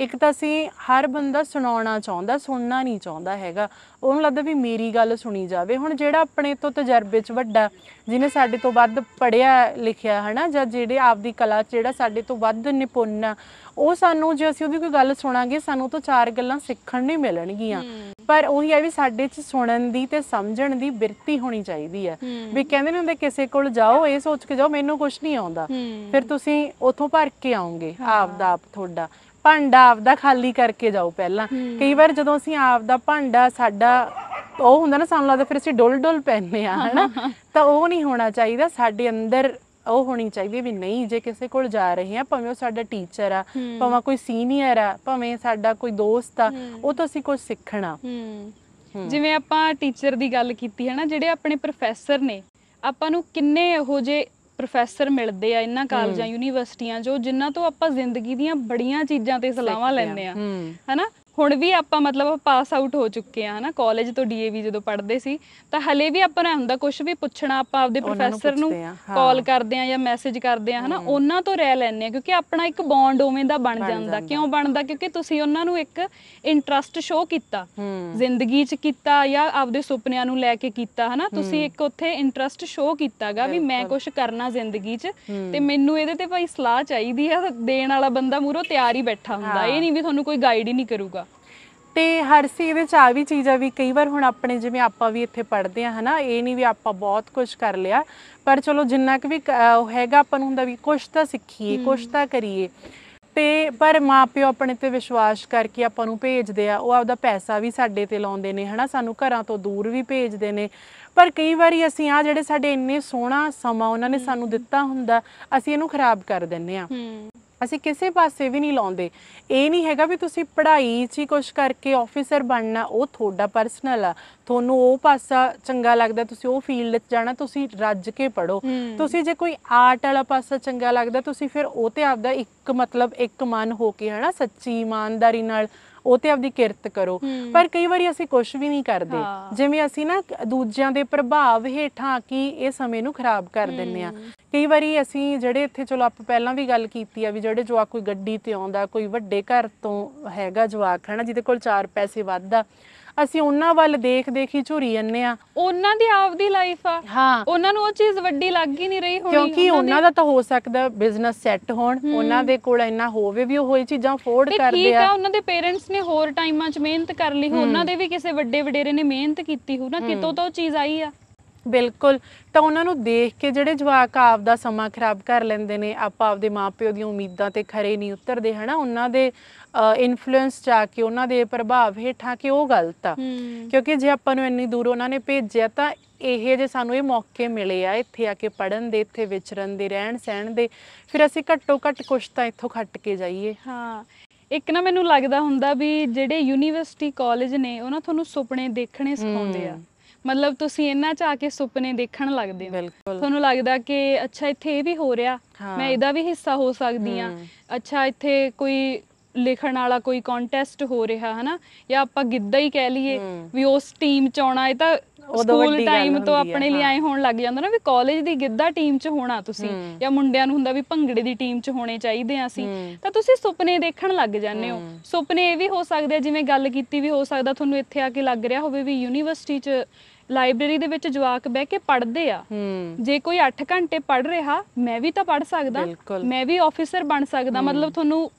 ਇੱਕ ਤਾਂ ਸੀ ਹਰ ਬੰਦਾ ਸੁਣਾਉਣਾ ਚਾਹੁੰਦਾ ਸੁਣਨਾ ਨਹੀਂ ਚਾਹੁੰਦਾ ਹੈਗਾ ਉਹਨੂੰ ਲੱਗਦਾ ਵੀ ਮੇਰੀ ਗੱਲ ਸੁਣੀ ਜਾਵੇ ਹੁਣ ਜਿਹੜਾ ਆਪਣੇ ਤੋਂ ਤਜਰਬੇ 'ਚ ਵੱਡਾ ਜਿਹਨੇ ਸਾਡੇ ਤੋਂ ਵੱਧ ਪੜਿਆ ਲਿਖਿਆ ਹਨਾ ਜਾਂ ਜਿਹੜੇ ਆਪਦੀ ਕਲਾ 'ਚ ਜਿਹੜਾ ਸਾਡੇ ਤੋਂ ਵੱਧ ਨਿਪੁੰਨ ਆ ਉਹ ਸਾਨੂੰ ਜੇ ਅਸੀਂ ਉਹਦੀ ਕੋਈ ਗੱਲ ਸੁਣਾਂਗੇ ਸਾਨੂੰ ਤੋਂ ਚਾਰ ਗੱਲਾਂ ਸਿੱਖਣ ਨਹੀਂ ਮਿਲਣਗੀਆਂ ਪਰ ਉਹੀ ਆ ਵੀ ਸਾਡੇ 'ਚ ਸੁਣਨ ਦੀ ਤੇ ਸਮਝਣ ਦੀ ਬਿਰਤੀ ਹੋਣੀ ਚਾਹੀਦੀ ਹੈ ਵੀ ਕਹਿੰਦੇ ਨੇ ਹੁੰਦੇ ਕਿਸੇ ਕੋਲ ਜਾਓ ਇਹ ਸੋਚ ਕੇ ਜਾਓ ਮੈਨੂੰ ਕੁਝ ਨਹੀਂ ਆਉਂਦਾ ਫਿਰ ਤੁਸੀਂ ਉਥੋਂ ਭਰ ਕੇ ਆਉਂਗੇ ਆਪ ਦਾ ਆਪ ਤੁਹਾਡਾ ਭਾਂਡਾ ਆਪਦਾ ਖਾਲੀ ਕਰਕੇ ਜਾਓ ਪਹਿਲਾਂ ਕਈ ਵਾਰ ਜਦੋਂ ਅਸੀਂ ਆਪਦਾ ਭਾਂਡਾ ਸਾਡਾ ਉਹ ਹੁੰਦਾ ਨਾ ਸਾਨੂੰ ਲੱਗਦਾ ਫਿਰ ਅਸੀਂ ਡੋਲ ਡੋਲ ਪੈਨੇ ਆ ਹਨਾ ਤਾਂ ਉਹ ਨਹੀਂ ਹੋਣਾ ਚਾਹੀਦਾ ਸਾਡੇ ਅੰਦਰ ਉਹ ਹੋਣੀ ਚਾਹੀਦੀ ਵੀ ਨਹੀਂ ਜੇ ਕਿਸੇ ਕੋਲ ਜਾ ਰਹੇ ਆ ਭਾਵੇਂ ਉਹ ਸਾਡਾ ਟੀਚਰ ਆ ਭਾਵੇਂ ਕੋਈ ਸੀਨੀਅਰ ਆ ਭਾਵੇਂ ਸਾਡਾ ਕੋਈ ਦੋਸਤ ਆ ਉਹ ਤੋਂ ਅਸੀਂ ਕੁਝ ਸਿੱਖਣਾ ਜਿਵੇਂ ਆਪਾਂ ਟੀਚਰ ਦੀ ਗੱਲ ਕੀਤੀ ਹੈ ਨਾ ਜਿਹੜੇ ਆਪਣੇ ਪ੍ਰੋਫੈਸਰ ਨੇ ਆਪਾਂ ਨੂੰ ਕਿੰਨੇ ਇਹੋ ਜੇ ਪ੍ਰੋਫੈਸਰ ਮਿਲਦੇ ਆ ਇਹਨਾਂ ਕਾਲਜਾਂ ਯੂਨੀਵਰਸਿਟੀਆਂ ਜੋ ਜਿਨ੍ਹਾਂ ਤੋਂ ਆਪਾਂ ਜ਼ਿੰਦਗੀ ਦੀਆਂ ਬੜੀਆਂ ਚੀਜ਼ਾਂ ਤੇ ਸਲਾਹਾਂ ਲੈਂਦੇ ਆ ਹਨਾ ਹੁਣ ਵੀ ਆਪਾਂ ਮਤਲਬ ਪਾਸ ਆਊਟ ਹੋ ਚੁੱਕੇ ਆ ਹਨਾ ਕਾਲਜ ਤੋਂ ਡੀਏਵੀ ਜਦੋਂ ਪੜ੍ਹਦੇ ਸੀ ਤਾਂ ਹਲੇ ਵੀ ਆਪਾਂ ਨੂੰ ਹੁੰਦਾ ਕੁਝ ਵੀ ਪੁੱਛਣਾ ਆਪਾਂ ਆਪਦੇ ਪ੍ਰੋਫੈਸਰ ਨੂੰ ਕਾਲ ਕਰਦੇ ਆ ਜਾਂ ਮੈਸੇਜ ਕਰਦੇ ਆ ਹਨਾ ਉਹਨਾਂ ਤੋਂ ਰਹਿ ਲੈਣੇ ਆ ਕਿਉਂਕਿ ਆਪਣਾ ਇੱਕ ਬੌਂਡ ਉਵੇਂ ਦਾ ਬਣ ਜਾਂਦਾ ਕਿਉਂ ਬਣਦਾ ਕਿਉਂਕਿ ਤੁਸੀਂ ਉਹਨਾਂ ਨੂੰ ਇੱਕ ਇੰਟਰਸਟ ਸ਼ੋ ਕੀਤਾ ਜ਼ਿੰਦਗੀ 'ਚ ਕੀਤਾ ਜਾਂ ਆਪਦੇ ਸੁਪਨਿਆਂ ਨੂੰ ਲੈ ਕੇ ਕੀਤਾ ਹਨਾ ਤੁਸੀਂ ਇੱਕ ਉੱਥੇ ਇੰਟਰਸਟ ਸ਼ੋ ਕੀਤਾਗਾ ਵੀ ਮੈਂ ਕੁਝ ਕਰਨਾ ਜ਼ਿੰਦਗੀ 'ਚ ਤੇ ਮੈਨੂੰ ਇਹਦੇ ਤੇ ਭਾਈ ਸਲਾਹ ਚਾਹੀਦੀ ਆ ਦੇਣ ਵਾਲਾ ਬੰਦਾ ਮੂਰੋ ਤਿਆਰ ਹੀ ਬੈਠਾ ਹੁੰਦਾ ਇਹ ਨਹੀਂ ਵੀ ਤੁਹਾਨੂੰ ਕੋਈ ਗਾਈਡ ਹੀ ਨਹੀਂ ਕਰੂਗਾ ਤੇ ਹਰ ਸੀ ਇਹਦੇ ਚ ਆ ਵੀ ਚੀਜ਼ ਆ ਵੀ ਕਈ ਵਾਰ ਹੁਣ ਆਪਣੇ ਜਿਵੇਂ ਆਪਾਂ ਵੀ ਇੱਥੇ ਪੜਦੇ ਆ ਹਨਾ ਇਹ ਨਹੀਂ ਵੀ ਆਪਾਂ ਬਹੁਤ ਕੁਝ ਕਰ ਲਿਆ ਪਰ ਚਲੋ ਜਿੰਨਾ ਕਿ ਵੀ ਹੈਗਾ ਆਪਾਂ ਨੂੰ ਹੁੰਦਾ ਵੀ ਕੁਝ ਤਾਂ ਸਿੱਖੀਏ ਕੁਝ ਤਾਂ ਕਰੀਏ ਤੇ ਪਰ ਮਾਪਿਓ ਆਪਣੇ ਤੇ ਵਿਸ਼ਵਾਸ ਕਰਕੇ ਆਪਾਂ ਨੂੰ ਭੇਜਦੇ ਆ ਉਹ ਆਪਦਾ ਪੈਸਾ ਵੀ ਸਾਡੇ ਤੇ ਲਾਉਂਦੇ ਨੇ ਹਨਾ ਸਾਨੂੰ ਘਰਾਂ ਤੋਂ ਦੂਰ ਵੀ ਭੇਜਦੇ ਨੇ ਪਰ ਕਈ ਵਾਰੀ ਅਸੀਂ ਆ ਜਿਹੜੇ ਸਾਡੇ ਇੰਨੇ ਸੋਹਣਾ ਸਮਾਂ ਉਹਨਾਂ ਨੇ ਸਾਨੂੰ ਦਿੱਤਾ ਹੁੰਦਾ ਅਸੀਂ ਇਹਨੂੰ ਖਰਾਬ ਕਰ ਦਿੰਨੇ ਆ ਅਸੀਂ ਕਿਸੇ ਪਾਸੇ ਵੀ ਨਹੀਂ ਲਾਉਂਦੇ ਇਹ ਨਹੀਂ ਹੈਗਾ ਵੀ ਤੁਸੀਂ ਪੜ੍ਹਾਈ 'ਚ ਹੀ ਕੁਝ ਕਰਕੇ ਆਫੀਸਰ ਬਣਨਾ ਉਹ ਤੁਹਾਡਾ ਪਰਸਨਲ ਆ ਤੁਹਾਨੂੰ ਉਹ ਪਾਸਾ ਚੰਗਾ ਲੱਗਦਾ ਤੁਸੀਂ ਉਹ ਫੀਲਡ 'ਚ ਜਾਣਾ ਤੁਸੀਂ ਰੱਜ ਕੇ ਪੜੋ ਤੁਸੀਂ ਜੇ ਕੋਈ ਆਰਟ ਵਾਲਾ ਪਾਸਾ ਚੰਗਾ ਲੱਗਦਾ ਤੁਸੀਂ ਫਿਰ ਉਹ ਤੇ ਆਪਦਾ ਇੱਕ ਮਤਲਬ ਇੱਕ ਮਨ ਹੋ ਕੇ ਹਨਾ ਸੱਚੀ ਇਮਾਨਦਾਰੀ ਨਾਲ ਉਹ ਤੇ ਆਪਦੀ ਕਿਰਤ ਕਰੋ ਪਰ ਕਈ ਵਾਰੀ ਅਸੀਂ ਕੁਝ ਵੀ ਨਹੀਂ ਕਰਦੇ ਜਿਵੇਂ ਅਸੀਂ ਨਾ ਦੂਜਿਆਂ ਦੇ ਪ੍ਰਭਾਵ ਹੇਠਾਂ ਕੀ ਇਹ ਸਮੇਂ ਨੂੰ ਖਰਾਬ ਕਰ ਦਿੰਨੇ ਆ ਕਈ ਵਾਰੀ ਅਸੀਂ ਜਿਹੜੇ ਇੱਥੇ ਚਲੋ ਆਪਾਂ ਪਹਿਲਾਂ ਵੀ ਗੱਲ ਕੀਤੀ ਆ ਵੀ ਜਿਹੜੇ ਜਵਾਕ ਕੋਈ ਗੱਡੀ ਤੇ ਆਉਂਦਾ ਕੋਈ ਵੱਡੇ ਘਰ ਤੋਂ ਹੈਗਾ ਜਵਾਕ ਹਨਾ ਜਿਹਦੇ ਕੋਲ ਚਾਰ ਪੈਸੇ ਵੱਧ ਅਸੀਂ ਉਹਨਾਂ ਵੱਲ ਦੇਖ ਦੇਖ ਹੀ ਝੁਰੀ ਜੰਨੇ ਆ ਉਹਨਾਂ ਦੀ ਆਪਦੀ ਲਾਈਫ ਆ ਹਾਂ ਉਹਨਾਂ ਨੂੰ ਉਹ ਚੀਜ਼ ਵੱਡੀ ਲੱਗ ਹੀ ਨਹੀਂ ਰਹੀ ਹੋਣੀ ਕਿਉਂਕਿ ਉਹਨਾਂ ਦਾ ਤਾਂ ਹੋ ਸਕਦਾ ਬਿਜ਼ਨਸ ਸੈੱਟ ਹੋਣ ਉਹਨਾਂ ਦੇ ਕੋਲ ਇੰਨਾ ਹੋਵੇ ਵੀ ਉਹ ਇਹ ਚੀਜ਼ਾਂ ਅਫੋਰਡ ਕਰਦੇ ਆ ਠੀਕ ਆ ਉਹਨਾਂ ਦੇ ਪੇਰੈਂਟਸ ਨੇ ਹੋਰ ਟਾਈਮਾਂ 'ਚ ਮਿਹਨਤ ਕਰ ਲਈ ਹੋ ਉਹਨਾਂ ਦੇ ਵੀ ਕਿਸੇ ਵੱਡੇ ਵਡੇਰੇ ਨੇ ਮਿਹਨਤ ਕੀਤੀ ਹੋ ਨਾ ਕਿਤੋਂ ਤਾਂ ਉਹ ਚੀਜ਼ ਆਈ ਆ ਬਿਲਕੁਲ ਤਾਂ ਉਹਨਾਂ ਨੂੰ ਦੇਖ ਕੇ ਜਿਹੜੇ ਜਵਾਕ ਆਪ ਦਾ ਸਮਾਂ ਖਰਾਬ ਕਰ ਲੈਂਦੇ ਨੇ ਆਪਾਂ ਆਪਦੇ ਮਾਪਿਓ ਦੀਆਂ ਉਮੀਦਾਂ ਤੇ ਖਰੇ ਨਹੀਂ ਉਤਰਦੇ ਹਨਾ ਉਹਨਾਂ ਦੇ ਇਨਫਲੂਐਂਸ ਜਾ ਕੇ ਉਹਨਾਂ ਦੇ ਪ੍ਰਭਾਵ ਹੇਠਾਂ ਕਿ ਉਹ ਗਲਤ ਆ ਕਿਉਂਕਿ ਜੇ ਆਪਾਂ ਨੂੰ ਇੰਨੀ ਦੂਰ ਉਹਨਾਂ ਨੇ ਭੇਜਿਆ ਤਾਂ ਇਹ ਜੇ ਸਾਨੂੰ ਇਹ ਮੌਕੇ ਮਿਲੇ ਆ ਇੱਥੇ ਆ ਕੇ ਪੜਨ ਦੇ ਇੱਥੇ ਵਿਚਰਨ ਦੇ ਰਹਿਣ ਸਹਿਣ ਦੇ ਫਿਰ ਅਸੀਂ ਘੱਟੋ ਘੱਟ ਕੁਛ ਤਾਂ ਇੱਥੋਂ ਖੱਟ ਕੇ ਜਾਈਏ ਹਾਂ ਇੱਕ ਨਾ ਮੈਨੂੰ ਲੱਗਦਾ ਹੁੰਦਾ ਵੀ ਜਿਹੜੇ ਯੂਨੀਵਰਸਿਟੀ ਕਾਲਜ ਨੇ ਉਹਨਾਂ ਤੁਹਾਨੂੰ ਸੁਪਨੇ ਦੇਖਣੇ ਸਿਖਾਉਂਦੇ ਆ ਮਤਲਬ ਤੁਸੀਂ ਇੰਨਾ ਚ ਆ ਕੇ ਸੁਪਨੇ ਦੇਖਣ ਲੱਗਦੇ ਹੋ ਤੁਹਾਨੂੰ ਲੱਗਦਾ ਕਿ ਅੱਛਾ ਇੱਥੇ ਇਹ ਵੀ ਹੋ ਰਿਹਾ ਮੈਂ ਇਹਦਾ ਵੀ ਹਿੱਸਾ ਹੋ ਸਕਦੀ ਆ ਅੱਛਾ ਇੱਥੇ ਕੋਈ ਲਿਖਣ ਵਾਲਾ ਕੋਈ ਕੰਟੈਸਟ ਹੋ ਰਿਹਾ ਹਨਾ ਜਾਂ ਆਪਾਂ ਗਿੱਧਾ ਹੀ ਕਹਿ ਲਈਏ ਵੀ ਉਸ ਟੀਮ ਚ ਆਉਣਾ ਇਹ ਤਾਂ ਸਕੂਲ ਟਾਈਮ ਤੋਂ ਆਪਣੇ ਲਈ ਆਏ ਹੋਣ ਲੱਗ ਜਾਂਦਾ ਨਾ ਵੀ ਕਾਲਜ ਦੀ ਗਿੱਧਾ ਟੀਮ ਚ ਹੋਣਾ ਤੁਸੀਂ ਜਾਂ ਮੁੰਡਿਆਂ ਨੂੰ ਹੁੰਦਾ ਵੀ ਭੰਗੜੇ ਦੀ ਟੀਮ ਚ ਹੋਣੇ ਚਾਹੀਦੇ ਆ ਅਸੀਂ ਤਾਂ ਤੁਸੀਂ ਸੁਪਨੇ ਦੇਖਣ ਲੱਗ ਜਾਂਦੇ ਹੋ ਸੁਪਨੇ ਇਹ ਵੀ ਹੋ ਸਕਦੇ ਆ ਜਿਵੇਂ ਗੱਲ ਕੀਤੀ ਵੀ ਹੋ ਸਕਦਾ ਤੁਹਾਨੂੰ ਇੱਥੇ ਆ ਕੇ ਲੱਗ ਰਿਹਾ ਹੋਵੇ ਵੀ ਯੂਨੀਵਰਸਿਟੀ ਚ ਲਾਇਬ੍ਰੇਰੀ ਦੇ ਵਿੱਚ ਜਵਾਕ ਬਹਿ ਕੇ ਪੜ੍ਹਦੇ ਆ ਜੇ ਕੋਈ 8 ਘੰਟੇ ਪੜ੍ਹ ਰਿਹਾ ਮੈਂ ਵੀ ਤਾਂ ਪੜ੍ਹ ਸਕਦਾ ਮੈਂ ਵੀ ਆਫੀਸਰ ਬਣ ਸਕਦਾ ਮਤਲਬ ਤੁਹਾਨੂੰ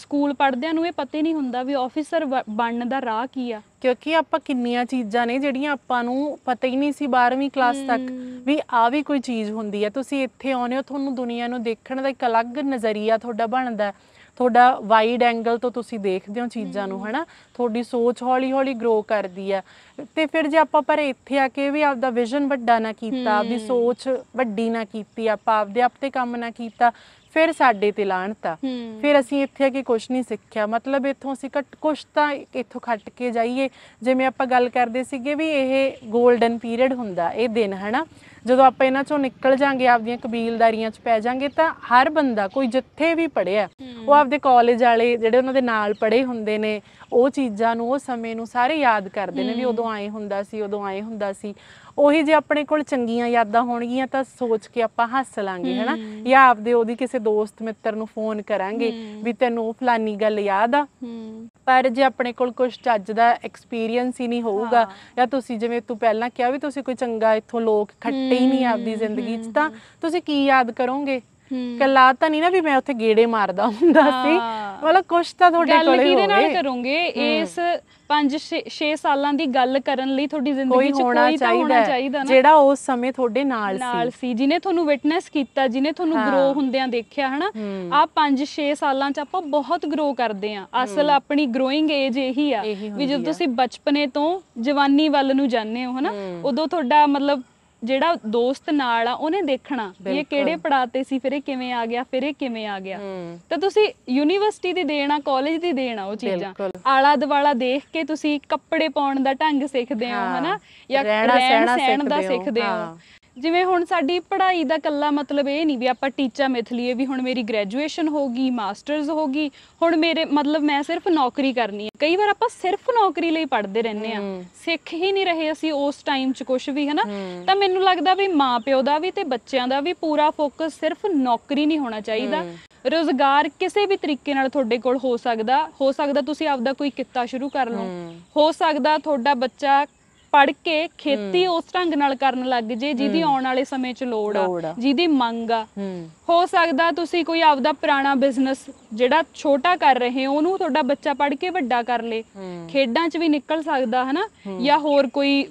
ਸਕੂਲ ਪੜ੍ਹਦਿਆਂ ਨੂੰ ਇਹ ਪਤਾ ਹੀ ਨਹੀਂ ਹੁੰਦਾ ਵੀ ਆਫੀਸਰ ਬਣਨ ਦਾ ਰਾਹ ਕੀ ਆ ਕਿਉਂਕਿ ਆਪਾਂ ਕਿੰਨੀਆਂ ਚੀਜ਼ਾਂ ਨੇ ਜਿਹੜੀਆਂ ਆਪਾਂ ਨੂੰ ਪਤਾ ਹੀ ਨਹੀਂ ਸੀ 12ਵੀਂ ਕਲਾਸ ਤੱਕ ਵੀ ਆ ਵੀ ਕੋਈ ਚੀਜ਼ ਹੁੰਦੀ ਆ ਤੁਸੀਂ ਇੱਥੇ ਆਉਨੇ ਹੋ ਤੁਹਾਨੂੰ ਦੁਨੀਆ ਨੂੰ ਦੇਖਣ ਦਾ ਇੱਕ ਅਲੱਗ ਨਜ਼ਰੀਆ ਤੁਹਾਡਾ ਬਣਦਾ ਤੁਹਾਡਾ ਵਾਈਡ ਐਂਗਲ ਤੋਂ ਤੁਸੀਂ ਦੇਖਦੇ ਹੋ ਚੀਜ਼ਾਂ ਨੂੰ ਹਨਾ ਤੁਹਾਡੀ ਸੋਚ ਹੌਲੀ-ਹੌਲੀ ਗਰੋ ਕਰਦੀ ਆ ਤੇ ਫਿਰ ਜੇ ਆਪਾਂ ਪਰ ਇੱਥੇ ਆ ਕੇ ਵੀ ਆਪਦਾ ਵਿਜ਼ਨ ਵੱਡਾ ਨਾ ਕੀਤਾ ਆਪਦੀ ਸੋਚ ਵੱਡੀ ਨਾ ਕੀਤੀ ਆਪਾਂ ਆਪਦੇ ਆਪ ਤੇ ਕੰਮ ਨਾ ਕੀਤਾ ਫਿਰ ਸਾਡੇ ਤੇ ਲਾਣਤਾ ਫਿਰ ਅਸੀਂ ਇੱਥੇ ਆ ਕੇ ਕੁਝ ਨਹੀਂ ਸਿੱਖਿਆ ਮਤਲਬ ਇੱਥੋਂ ਅਸੀਂ ਕੁਝ ਤਾਂ ਇੱਥੋਂ ਖੱਟ ਕੇ ਜਾਈਏ ਜਿਵੇਂ ਆਪਾਂ ਗੱਲ ਕਰਦੇ ਸੀਗੇ ਵੀ ਇਹ 골ਡਨ ਪੀਰੀਅਡ ਹੁੰਦਾ ਇਹ ਦਿਨ ਹਨਾ ਜਦੋਂ ਆਪਾਂ ਇਹਨਾਂ ਚੋਂ ਨਿਕਲ ਜਾਾਂਗੇ ਆਪਦੀਆਂ ਕਬੀਲਦਾਰੀਆਂ 'ਚ ਪੈ ਜਾਾਂਗੇ ਤਾਂ ਹਰ ਬੰਦਾ ਕੋਈ ਜਿੱਥੇ ਵੀ ਪੜਿਆ ਉਹ ਆਪਦੇ ਕਾਲਜ ਵਾਲੇ ਜਿਹੜੇ ਉਹਨਾਂ ਦੇ ਨਾਲ ਪੜੇ ਹੁੰਦੇ ਨੇ ਉਹ ਚੀਜ਼ਾਂ ਨੂੰ ਉਹ ਸਮੇਂ ਨੂੰ ਸਾਰੇ ਯਾਦ ਕਰਦੇ ਨੇ ਵੀ ਉਦੋਂ ਆਏ ਹੁੰਦਾ ਸੀ ਉਦੋਂ ਆਏ ਹੁੰਦਾ ਸੀ ਉਹੀ ਜੇ ਆਪਣੇ ਕੋਲ ਚੰਗੀਆਂ ਯਾਦਾਂ ਹੋਣਗੀਆਂ ਤਾਂ ਸੋਚ ਕੇ ਆਪਾਂ ਹੱਸ ਲਾਂਗੇ ਹੈਨਾ ਜਾਂ ਆਪਦੇ ਉਹਦੀ ਕਿਸੇ ਦੋਸਤ ਮਿੱਤਰ ਨੂੰ ਫੋਨ ਕਰਾਂਗੇ ਵੀ ਤੈਨੂੰ ਫਲਾਨੀ ਗੱਲ ਯਾਦ ਆ ਪਰ ਜੇ ਆਪਣੇ ਕੋਲ ਕੁਝ ਚੱਜ ਦਾ ਐਕਸਪੀਰੀਅੰਸ ਹੀ ਨਹੀਂ ਹੋਊਗਾ ਜਾਂ ਤੁਸੀਂ ਜਿਵੇਂ ਤੂੰ ਪਹਿਲਾਂ ਕਿਹਾ ਵੀ ਤੁਸੀਂ ਕੋਈ ਚੰਗਾ ਇੱਥੋਂ ਲੋਕ ਖੱਟੇ ਕੱਟੇ ਹੀ ਨਹੀਂ ਆਪਦੀ ਜ਼ਿੰਦਗੀ 'ਚ ਤਾਂ ਤੁਸੀਂ ਕੀ ਯਾਦ ਕਰੋਗੇ ਕੱਲਾ ਤਾਂ ਨਹੀਂ ਨਾ ਵੀ ਮੈਂ ਉੱਥੇ ਗੇੜੇ ਮਾਰਦਾ ਹੁੰਦਾ ਸੀ ਮਤਲਬ ਕੁਛ ਤਾਂ ਤੁਹਾਡੇ ਕੋਲ ਹੋਵੇ ਗੱਲ ਕਿਹਦੇ ਨਾਲ ਕਰੋਗੇ ਇਸ 5 6 ਸਾਲਾਂ ਦੀ ਗੱਲ ਕਰਨ ਲਈ ਤੁਹਾਡੀ ਜ਼ਿੰਦਗੀ 'ਚ ਕੋਈ ਤਾਂ ਹੋਣਾ ਚਾਹੀਦਾ ਨਾ ਜਿਹੜਾ ਉਸ ਸਮੇਂ ਤੁਹਾਡੇ ਨਾਲ ਸੀ ਨਾਲ ਸੀ ਜਿਨੇ ਤੁਹਾਨੂੰ ਵਿਟਨੈਸ ਕੀਤਾ ਜਿਨੇ ਤੁਹਾਨੂੰ ਗਰੋ ਹੁੰਦਿਆਂ ਦੇਖਿਆ ਹਨਾ ਆ 5 6 ਸਾਲਾਂ 'ਚ ਆਪਾਂ ਬਹੁਤ ਗਰੋ ਕਰਦੇ ਆ ਅਸਲ ਆਪਣੀ ਗਰੋਇੰਗ ਏਜ ਇਹੀ ਆ ਵੀ ਜਦੋਂ ਤੁਸੀਂ ਬਚਪਨੇ ਤੋਂ ਜਵਾਨੀ ਵੱਲ ਨੂੰ ਜਾਂਦੇ ਹੋ ਹਨਾ ਉਦੋਂ ਤੁਹਾਡਾ ਮਤਲਬ ਜਿਹੜਾ ਦੋਸਤ ਨਾਲ ਆ ਉਹਨੇ ਦੇਖਣਾ ਇਹ ਕਿਹੜੇ ਪੜਾ ਤੇ ਸੀ ਫਿਰ ਇਹ ਕਿਵੇਂ ਆ ਗਿਆ ਫਿਰ ਇਹ ਕਿਵੇਂ ਆ ਗਿਆ ਤਾਂ ਤੁਸੀਂ ਯੂਨੀਵਰਸਿਟੀ ਦੀ ਦੇਣਾ ਕਾਲਜ ਦੀ ਦੇਣਾ ਉਹ ਚੀਜ਼ਾਂ ਆਲਾ ਦਵਾਲਾ ਦੇਖ ਕੇ ਤੁਸੀਂ ਕੱਪੜੇ ਪਾਉਣ ਦਾ ਢੰਗ ਸਿੱਖਦੇ ਹੋ ਹਨਾ ਜਾਂ ਰਹਿਣਾ ਸਹਿਣਾ ਸਿੱਖਦੇ ਹੋ ਜਿਵੇਂ ਹੁਣ ਸਾਡੀ ਪੜ੍ਹਾਈ ਦਾ ਕੱਲਾ ਮਤਲਬ ਇਹ ਨਹੀਂ ਵੀ ਆਪਾਂ ਟੀਚਾ ਮਿਥ ਲਈਏ ਵੀ ਹੁਣ ਮੇਰੀ ਗ੍ਰੈਜੂਏਸ਼ਨ ਹੋਗੀ ਮਾਸਟਰਸ ਹੋਗੀ ਹੁਣ ਮੇਰੇ ਮਤਲਬ ਮੈਂ ਸਿਰਫ ਨੌਕਰੀ ਕਰਨੀ ਹੈ ਕਈ ਵਾਰ ਆਪਾਂ ਸਿਰਫ ਨੌਕਰੀ ਲਈ ਪੜ੍ਹਦੇ ਰਹਿੰਦੇ ਆ ਸਿੱਖ ਹੀ ਨਹੀਂ ਰਹੇ ਅਸੀਂ ਉਸ ਟਾਈਮ 'ਚ ਕੁਝ ਵੀ ਹਨਾ ਤਾਂ ਮੈਨੂੰ ਲੱਗਦਾ ਵੀ ਮਾਪਿਓ ਦਾ ਵੀ ਤੇ ਬੱਚਿਆਂ ਦਾ ਵੀ ਪੂਰਾ ਫੋਕਸ ਸਿਰਫ ਨੌਕਰੀ ਨਹੀਂ ਹੋਣਾ ਚਾਹੀਦਾ ਰੋਜ਼ਗਾਰ ਕਿਸੇ ਵੀ ਤਰੀਕੇ ਨਾਲ ਤੁਹਾਡੇ ਕੋਲ ਹੋ ਸਕਦਾ ਹੋ ਸਕਦਾ ਤੁਸੀਂ ਆਪਦਾ ਕੋਈ ਕਿੱਤਾ ਸ਼ੁਰੂ ਕਰ ਲਓ ਹੋ ਸਕਦਾ ਤੁਹਾਡਾ ਬੱਚਾ ਪੜ ਕੇ ਖੇਤੀ ਉਸ ਢੰਗ ਨਾਲ ਕਰਨ ਲੱਗ ਜੇ ਜਿਹਦੀ ਆਉਣ ਵਾਲੇ ਸਮੇਂ 'ਚ ਲੋੜ ਆ ਜਿਹਦੀ ਮੰਗ ਆ ਹੋ ਸਕਦਾ ਤੁਸੀਂ ਕੋਈ ਆਪਦਾ ਪੁਰਾਣਾ ਬਿਜ਼ਨਸ ਜਿਹੜਾ ਛੋਟਾ ਕਰ ਰਹੇ ਹੋ ਉਹਨੂੰ ਤੁਹਾਡਾ ਬੱਚਾ ਪੜ ਕੇ ਵੱਡਾ ਕਰ ਲੇ ਖੇਡਾਂ 'ਚ ਵੀ ਨਿਕਲ ਸਕਦਾ ਹਨਾ ਜਾਂ ਹੋਰ ਕੋਈ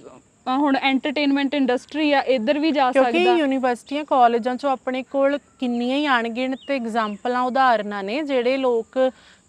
ਹੁਣ ਐਂਟਰਟੇਨਮੈਂਟ ਇੰਡਸਟਰੀ ਆ ਇੱਧਰ ਵੀ ਜਾ ਸਕਦਾ ਕਿਉਂਕਿ ਯੂਨੀਵਰਸਿਟੀਆਂ ਕਾਲਜਾਂ ਚੋਂ ਆਪਣੇ ਕੋਲ ਕਿੰਨੀਆਂ ਹੀ ਅਣਗਿਣਤ ਐਗਜ਼ਾਮਪਲਾਂ ਉਦਾਹਰਨਾਂ ਨੇ ਜਿਹੜੇ ਲੋਕ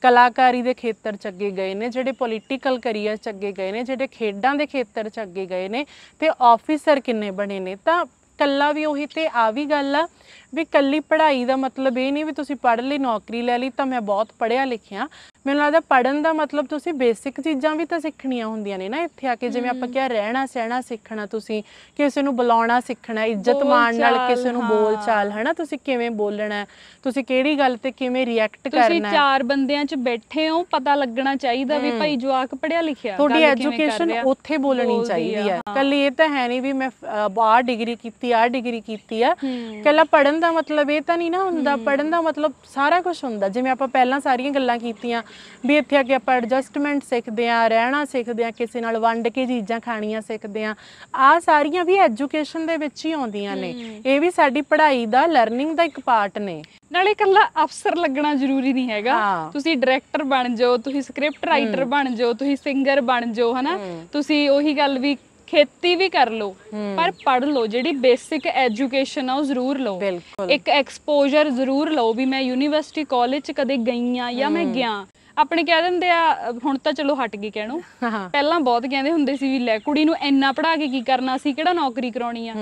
ਕਲਾਕਾਰੀ ਦੇ ਖੇਤਰ ਚ ਅੱਗੇ ਗਏ ਨੇ ਜਿਹੜੇ ਪੋਲੀਟੀਕਲ ਕਰੀਅਰ ਚ ਅੱਗੇ ਗਏ ਨੇ ਜਿਹੜੇ ਖੇਡਾਂ ਦੇ ਖੇਤਰ ਚ ਅੱਗੇ ਗਏ ਨੇ ਤੇ ਆਫੀਸਰ ਕਿੰਨੇ ਬਣੇ ਨੇ ਤਾਂ ਕੱਲਾ ਵੀ ਉਹੀ ਤੇ ਆ ਵੀ ਗੱਲ ਆ ਵੀ ਕੱਲੀ ਪੜ੍ਹਾਈ ਦਾ ਮਤਲਬ ਇਹ ਨਹੀਂ ਵੀ ਤੁਸੀਂ ਪੜ੍ਹ ਲਈ ਨੌਕਰੀ ਲੈ ਲਈ ਤਾਂ ਮੈਂ ਬਹੁਤ ਪੜ੍ਹਿਆ ਲਿਖਿਆ ਮੈਨੂੰ ਲੱਗਦਾ ਪੜਨ ਦਾ ਮਤਲਬ ਤੁਸੀਂ ਬੇਸਿਕ ਚੀਜ਼ਾਂ ਵੀ ਤਾਂ ਸਿੱਖਣੀਆਂ ਹੁੰਦੀਆਂ ਨੇ ਨਾ ਇੱਥੇ ਆ ਕੇ ਜਿਵੇਂ ਆਪਾਂ ਕਿਹਾ ਰਹਿਣਾ ਸਹਿਣਾ ਸਿੱਖਣਾ ਤੁਸੀਂ ਕਿਸੇ ਨੂੰ ਬੁਲਾਉਣਾ ਸਿੱਖਣਾ ਇੱਜ਼ਤ ਮਾਣ ਨਾਲ ਕਿਸੇ ਨੂੰ ਬੋਲ ਚਾਲ ਹਨਾ ਤੁਸੀਂ ਕਿਵੇਂ ਬੋਲਣਾ ਤੁਸੀਂ ਕਿਹੜੀ ਗੱਲ ਤੇ ਕਿਵੇਂ ਰਿਐਕਟ ਕਰਨਾ ਤੁਸੀਂ ਚਾਰ ਬੰਦਿਆਂ 'ਚ ਬੈਠੇ ਹੋ ਪਤਾ ਲੱਗਣਾ ਚਾਹੀਦਾ ਵੀ ਭਾਈ ਜਵਾਕ ਪੜਿਆ ਲਿਖਿਆ ਤੁਹਾਡੀ ਐਜੂਕੇਸ਼ਨ ਉੱਥੇ ਬੋਲਣੀ ਚਾਹੀਦੀ ਹੈ ਕੱਲੀ ਇਹ ਤਾਂ ਹੈ ਨਹੀਂ ਵੀ ਮੈਂ ਬਾਹਰ ਡਿਗਰੀ ਕੀਤੀ ਕੀਤੀ ਆ ਡਿਗਰੀ ਕੀਤੀ ਆ ਕੱਲਾ ਪੜਨ ਦਾ ਮਤਲਬ ਇਹ ਤਾਂ ਨਹੀਂ ਨਾ ਹੁੰਦਾ ਪੜਨ ਦਾ ਮਤਲਬ ਸਾਰਾ ਕੁਝ ਹੁੰਦਾ ਜਿਵੇਂ ਆਪਾਂ ਪਹਿਲਾਂ ਸਾਰੀਆਂ ਗੱਲਾਂ ਕੀਤੀਆਂ ਵੀ ਇੱਥੇ ਆ ਕੇ ਆਪਾਂ ਐਡਜਸਟਮੈਂਟ ਸਿੱਖਦੇ ਆ ਰਹਿਣਾ ਸਿੱਖਦੇ ਆ ਕਿਸੇ ਨਾਲ ਵੰਡ ਕੇ ਚੀਜ਼ਾਂ ਖਾਣੀਆਂ ਸਿੱਖਦੇ ਆ ਆ ਸਾਰੀਆਂ ਵੀ ਐਜੂਕੇਸ਼ਨ ਦੇ ਵਿੱਚ ਹੀ ਆਉਂਦੀਆਂ ਨੇ ਇਹ ਵੀ ਸਾਡੀ ਪੜ੍ਹਾਈ ਦਾ ਲਰਨਿੰਗ ਦਾ ਇੱਕ ਪਾਰਟ ਨੇ ਨਾਲੇ ਕੱਲਾ ਅਫਸਰ ਲੱਗਣਾ ਜ਼ਰੂਰੀ ਨਹੀਂ ਹੈਗਾ ਤੁਸੀਂ ਡਾਇਰੈਕਟਰ ਬਣ ਜਾਓ ਤੁਸੀਂ ਸਕ੍ਰਿਪਟ ਰਾਈਟਰ ਬਣ ਜਾਓ ਤੁਸੀਂ ਸਿੰਗਰ ਬਣ ਜਾਓ ਹਨਾ ਤੁਸੀਂ ਉਹੀ ਗੱਲ ਵੀ ਖੇਤੀ ਵੀ ਕਰ ਲਓ ਪਰ ਪੜ੍ਹ ਲਓ ਜਿਹੜੀ ਬੇਸਿਕ ਐਜੂਕੇਸ਼ਨ ਆ ਉਹ ਜ਼ਰੂਰ ਲਓ ਇੱਕ ਐਕਸਪੋਜ਼ਰ ਜ਼ਰੂਰ ਲਓ ਵੀ ਮੈਂ ਯੂਨੀਵਰਸਿਟੀ ਕਾਲਜ ਚ ਕਦੇ ਗਈ ਆ ਜਾਂ ਮੈਂ ਗਿਆ ਆਪਣੇ ਕਹਿ ਦਿੰਦੇ ਆ ਹੁਣ ਤਾਂ ਚਲੋ ਹਟ ਗਈ ਕਹਿਣੋ ਪਹਿਲਾਂ ਬਹੁਤ ਕਹਿੰਦੇ ਹੁੰਦੇ ਸੀ ਵੀ ਲੈ ਕੁੜੀ ਨੂੰ ਇੰਨਾ ਪੜਾ ਕੇ ਕੀ ਕਰਨਾ ਸੀ ਕਿਹੜਾ ਨੌਕਰੀ ਕਰਾਉਣੀ ਆ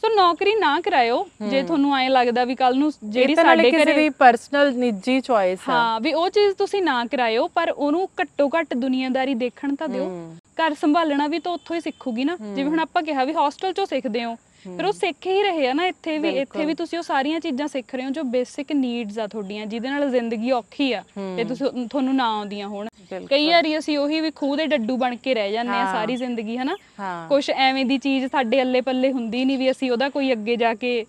ਸੋ ਨੌਕਰੀ ਨਾ ਕਰਾਇਓ ਜੇ ਤੁਹਾਨੂੰ ਐਂ ਲੱਗਦਾ ਵੀ ਕੱਲ ਨੂੰ ਜਿਹੜੀ ਸਾਡੇ ਘਰੇ ਵੀ ਪਰਸਨਲ ਨਿੱਜੀ ਚੁਆਇਸ ਆ ਹਾਂ ਵੀ ਉਹ ਚੀਜ਼ ਤੁਸੀਂ ਨਾ ਕਰਾਇਓ ਪਰ ਉਹਨੂੰ ਘੱਟੋ ਘੱਟ ਦੁਨੀਆਦਾਰੀ ਦੇਖਣ ਤਾਂ ਦਿਓ ਘਰ ਸੰਭਾਲਣਾ ਵੀ ਤਾਂ ਉੱਥੋਂ ਹੀ ਸਿੱਖੂਗੀ ਨਾ ਜਿਵੇਂ ਹੁਣ ਆਪਾਂ ਕਿਹਾ ਵੀ ਹੌਸਟਲ ਚੋਂ ਸਿੱਖਦੇ ਹੋ ਫਿਰ ਉਹ ਸਿੱਖ ਹੀ ਰਹੇ ਆ ਨਾ ਇੱਥੇ ਵੀ ਇੱਥੇ ਵੀ ਤੁਸੀਂ ਉਹ ਸਾਰੀਆਂ ਚੀਜ਼ਾਂ ਸਿੱਖ ਰਹੇ ਹੋ ਜੋ ਬੇਸਿਕ ਨੀਡਸ ਆ ਤੁਹਾਡੀਆਂ ਜਿਹਦੇ ਨਾਲ ਜ਼ਿੰਦਗੀ ਔਖੀ ਆ ਤੇ ਤੁਸੀਂ ਤੁਹਾਨੂੰ ਨਾ ਆਉਂਦੀਆਂ ਹੋਣ ਕਈ ਵਾਰੀ ਅਸੀਂ ਉਹੀ ਵੀ ਖੂਹ ਦੇ ਡੱਡੂ ਬਣ ਕੇ ਰਹਿ ਜਾਂਦੇ ਆ ਸਾਰੀ ਜ਼ਿੰਦਗੀ ਹਨਾ ਕੁਝ ਐਵੇਂ ਦੀ ਚੀਜ਼ ਸਾਡੇ ਅੱਲੇ ਪੱਲੇ ਹੁੰਦੀ ਨਹੀਂ ਵੀ ਅਸੀਂ ਉਹਦਾ ਕੋਈ ਅੱਗੇ ਜਾ ਕੇ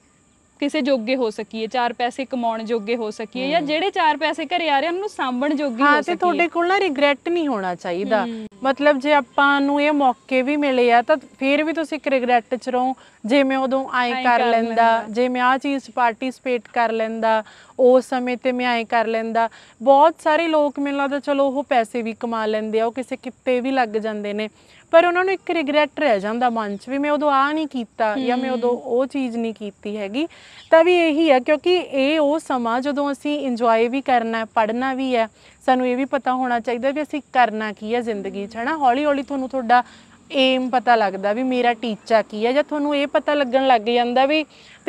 ਕਿਸੇ ਜੋਗੇ ਹੋ ਸਕੀਏ ਚਾਰ ਪੈਸੇ ਕਮਾਉਣ ਜੋਗੇ ਹੋ ਸਕੀਏ ਜਾਂ ਜਿਹੜੇ ਚਾਰ ਪੈਸੇ ਘਰੇ ਆ ਰਹੇ ਉਹਨੂੰ ਨੂੰ ਸਾਂਭਣ ਜੋਗੀ ਹੋ ਸਕੀਏ ਹਾਂ ਤੇ ਤੁਹਾਡੇ ਕੋਲ ਨਾ ਰਿਗਰੈਟ ਨਹੀਂ ਹੋਣਾ ਚਾਹੀਦਾ ਮਤਲਬ ਜੇ ਆਪਾਂ ਨੂੰ ਇਹ ਮੌਕੇ ਵੀ ਮਿਲੇ ਆ ਤਾਂ ਫੇਰ ਵੀ ਤੁਸੀਂ ਇੱਕ ਰਿਗਰੈਟ ਚ ਰਹੋ ਜੇ ਮੈਂ ਉਦੋਂ ਆਏ ਕਰ ਲੈਂਦਾ ਜੇ ਮੈਂ ਆ ਚੀਜ਼ ਪਾਰਟਿਸਪੇਟ ਕਰ ਲੈਂਦਾ ਉਸ ਸਮੇਂ ਤੇ ਮੈਂ ਐ ਕਰ ਲੈਂਦਾ ਬਹੁਤ ਸਾਰੇ ਲੋਕ ਮੈਨੂੰ ਲੱਗਦਾ ਚਲੋ ਉਹ ਪੈਸੇ ਵੀ ਕਮਾ ਲੈਂਦੇ ਆ ਉਹ ਕਿਸੇ ਕਿੱਤੇ ਵੀ ਲੱਗ ਜਾਂਦੇ ਨੇ ਪਰ ਉਹਨਾਂ ਨੂੰ ਇੱਕ ਰਿਗਰੈਟ ਰਹਿ ਜਾਂਦਾ ਮਨ 'ਚ ਵੀ ਮੈਂ ਉਦੋਂ ਆ ਨਹੀਂ ਕੀਤਾ ਜਾਂ ਮੈਂ ਉਦੋਂ ਉਹ ਚੀਜ਼ ਨਹੀਂ ਕੀਤੀ ਹੈਗੀ ਤਾਂ ਵੀ ਇਹੀ ਹੈ ਕਿਉਂਕਿ ਇਹ ਉਹ ਸਮਾਂ ਜਦੋਂ ਅਸੀਂ ਇੰਜੋਏ ਵੀ ਕਰਨਾ ਹੈ ਪੜ੍ਹਨਾ ਵੀ ਹੈ ਸਾਨੂੰ ਇਹ ਵੀ ਪਤਾ ਹੋਣਾ ਚਾਹੀਦਾ ਵੀ ਅਸੀਂ ਕਰਨਾ ਕੀ ਹੈ ਜ਼ਿੰਦਗੀ 'ਚ ਹਨਾ ਹੌਲੀ ਹੌਲੀ ਤੁਹਾਨੂੰ ਤੁਹਾਡਾ ਏਮ ਪਤਾ ਲੱਗਦਾ ਵੀ ਮੇਰਾ ਟੀਚਾ ਕੀ ਹੈ ਜਾਂ ਤੁਹਾਨੂੰ ਇਹ ਪਤਾ ਲੱਗਣ ਲੱਗ ਜਾਂਦਾ ਵੀ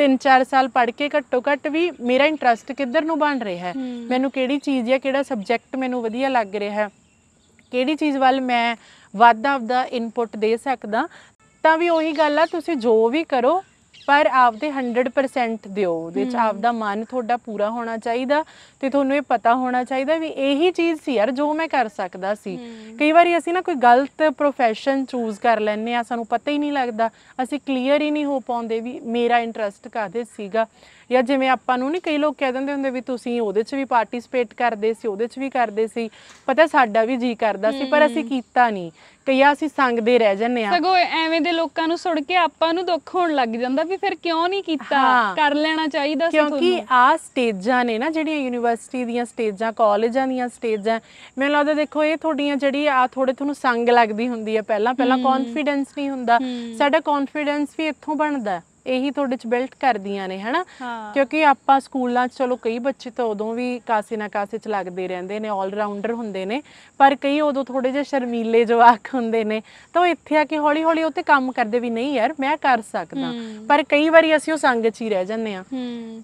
3-4 ਸਾਲ ਪੜ੍ਹ ਕੇ ਘੱਟੋ ਘੱਟ ਵੀ ਮੇਰਾ ਇੰਟਰਸਟ ਕਿੱਧਰ ਨੂੰ ਬਣ ਰਿਹਾ ਹੈ ਮੈਨੂੰ ਕਿਹੜੀ ਚੀਜ਼ ਜਾਂ ਕਿਹੜਾ ਸਬਜੈਕਟ ਮੈਨੂੰ ਵਧੀਆ ਲੱਗ ਰਿਹਾ ਹੈ ਕਿਹੜੀ ਚੀਜ਼ ਵੱਲ ਮੈਂ ਵੱਧ ਆਪਦਾ ਇਨਪੁਟ ਦੇ ਸਕਦਾ ਤਾਂ ਵੀ ਉਹੀ ਗੱਲ ਆ ਤੁਸੀਂ ਜੋ ਵੀ ਕਰੋ ਪਰ ਆਪਦੇ 100% ਦਿਓ ਉਹਦੇ ਚ ਆਪਦਾ ਮਨ ਤੁਹਾਡਾ ਪੂਰਾ ਹੋਣਾ ਚਾਹੀਦਾ ਤੇ ਤੁਹਾਨੂੰ ਇਹ ਪਤਾ ਹੋਣਾ ਚਾਹੀਦਾ ਵੀ ਇਹੀ ਚੀਜ਼ ਸੀ ਯਾਰ ਜੋ ਮੈਂ ਕਰ ਸਕਦਾ ਸੀ ਕਈ ਵਾਰੀ ਅਸੀਂ ਨਾ ਕੋਈ ਗਲਤ profession ਚੂਜ਼ ਕਰ ਲੈਂਦੇ ਆ ਸਾਨੂੰ ਪਤਾ ਹੀ ਨਹੀਂ ਲੱਗਦਾ ਅਸੀਂ ਕਲੀਅਰ ਹੀ ਨਹੀਂ ਹੋ ਪਾਉਂਦੇ ਵੀ ਮੇਰਾ ਇੰਟਰਸਟ ਕਾਦੇ ਸੀਗਾ ਜਾਂ ਜਿਵੇਂ ਆਪਾਂ ਨੂੰ ਨਹੀਂ ਕਈ ਲੋਕ ਕਹਿ ਦਿੰਦੇ ਹੁੰਦੇ ਵੀ ਤੁਸੀਂ ਉਹਦੇ 'ਚ ਵੀ ਪਾਰਟਿਸਿਪੇਟ ਕਰਦੇ ਸੀ ਉਹਦੇ 'ਚ ਵੀ ਕਰਦੇ ਸੀ ਪਤਾ ਸਾਡਾ ਵੀ ਜੀ ਕਰਦਾ ਸੀ ਪਰ ਅਸੀਂ ਕੀਤਾ ਨਹੀਂ ਕਈਆਂ ਅਸੀਂ ਸੰਗ ਦੇ ਰਹਿ ਜੰਨੇ ਆ ਸਗੋ ਐਵੇਂ ਦੇ ਲੋਕਾਂ ਨੂੰ ਸੁਣ ਕੇ ਆਪਾਂ ਨੂੰ ਦੁੱਖ ਹੋਣ ਲੱਗ ਜਾਂਦਾ ਵੀ ਫਿਰ ਕਿਉਂ ਨਹੀਂ ਕੀਤਾ ਕਰ ਲੈਣਾ ਚਾਹੀਦਾ ਸੀ ਕਿਉਂਕਿ ਆ ਸਟੇਜਾਂ ਨੇ ਨਾ ਜਿਹੜੀਆਂ ਯੂਨੀਵਰਸਿਟੀ ਦੀਆਂ ਸਟੇਜਾਂ ਕਾਲਜਾਂ ਦੀਆਂ ਸਟੇਜਾਂ ਮੈਨੂੰ ਲੱਗਦਾ ਦੇਖੋ ਇਹ ਤੁਹਾਡੀਆਂ ਜਿਹੜੀ ਆ ਥੋੜੇ ਤੁਹਾਨੂੰ ਸੰਗ ਲੱਗਦੀ ਹੁੰਦੀ ਹੈ ਪਹਿਲਾਂ ਪਹਿਲਾਂ ਕੌਨਫੀਡੈਂਸ ਨਹੀਂ ਹੁੰਦਾ ਸਾਡਾ ਕੌਨਫੀਡੈਂਸ ਵੀ ਇੱਥੋਂ ਬਣਦਾ ਇਹੀ ਤੁਹਾਡੇ ਚ ਬਿਲਟ ਕਰਦੀਆਂ ਨੇ ਹਨਾ ਕਿਉਂਕਿ ਆਪਾਂ ਸਕੂਲਾਂ 'ਚ ਚਲੋ ਕਈ ਬੱਚੇ ਤਾਂ ਉਦੋਂ ਵੀ ਕਾਸੇ ਨਾ ਕਾਸੇ 'ਚ ਲੱਗਦੇ ਰਹਿੰਦੇ ਨੇ 올 ਰਾਉਂਡਰ ਹੁੰਦੇ ਨੇ ਪਰ ਕਈ ਉਦੋਂ ਥੋੜੇ ਜਿਹਾ ਸ਼ਰਮੀਲੇ ਜਵਾਕ ਹੁੰਦੇ ਨੇ ਤਾਂ ਉਹ ਇੱਥੇ ਆ ਕੇ ਹੌਲੀ ਹੌਲੀ ਉਹ ਤੇ ਕੰਮ ਕਰਦੇ ਵੀ ਨਹੀਂ ਯਾਰ ਮੈਂ ਕਰ ਸਕਦਾ ਪਰ ਕਈ ਵਾਰੀ ਅਸੀਂ ਉਹ ਸੰਗ 'ਚ ਹੀ ਰਹਿ ਜਾਂਦੇ ਆ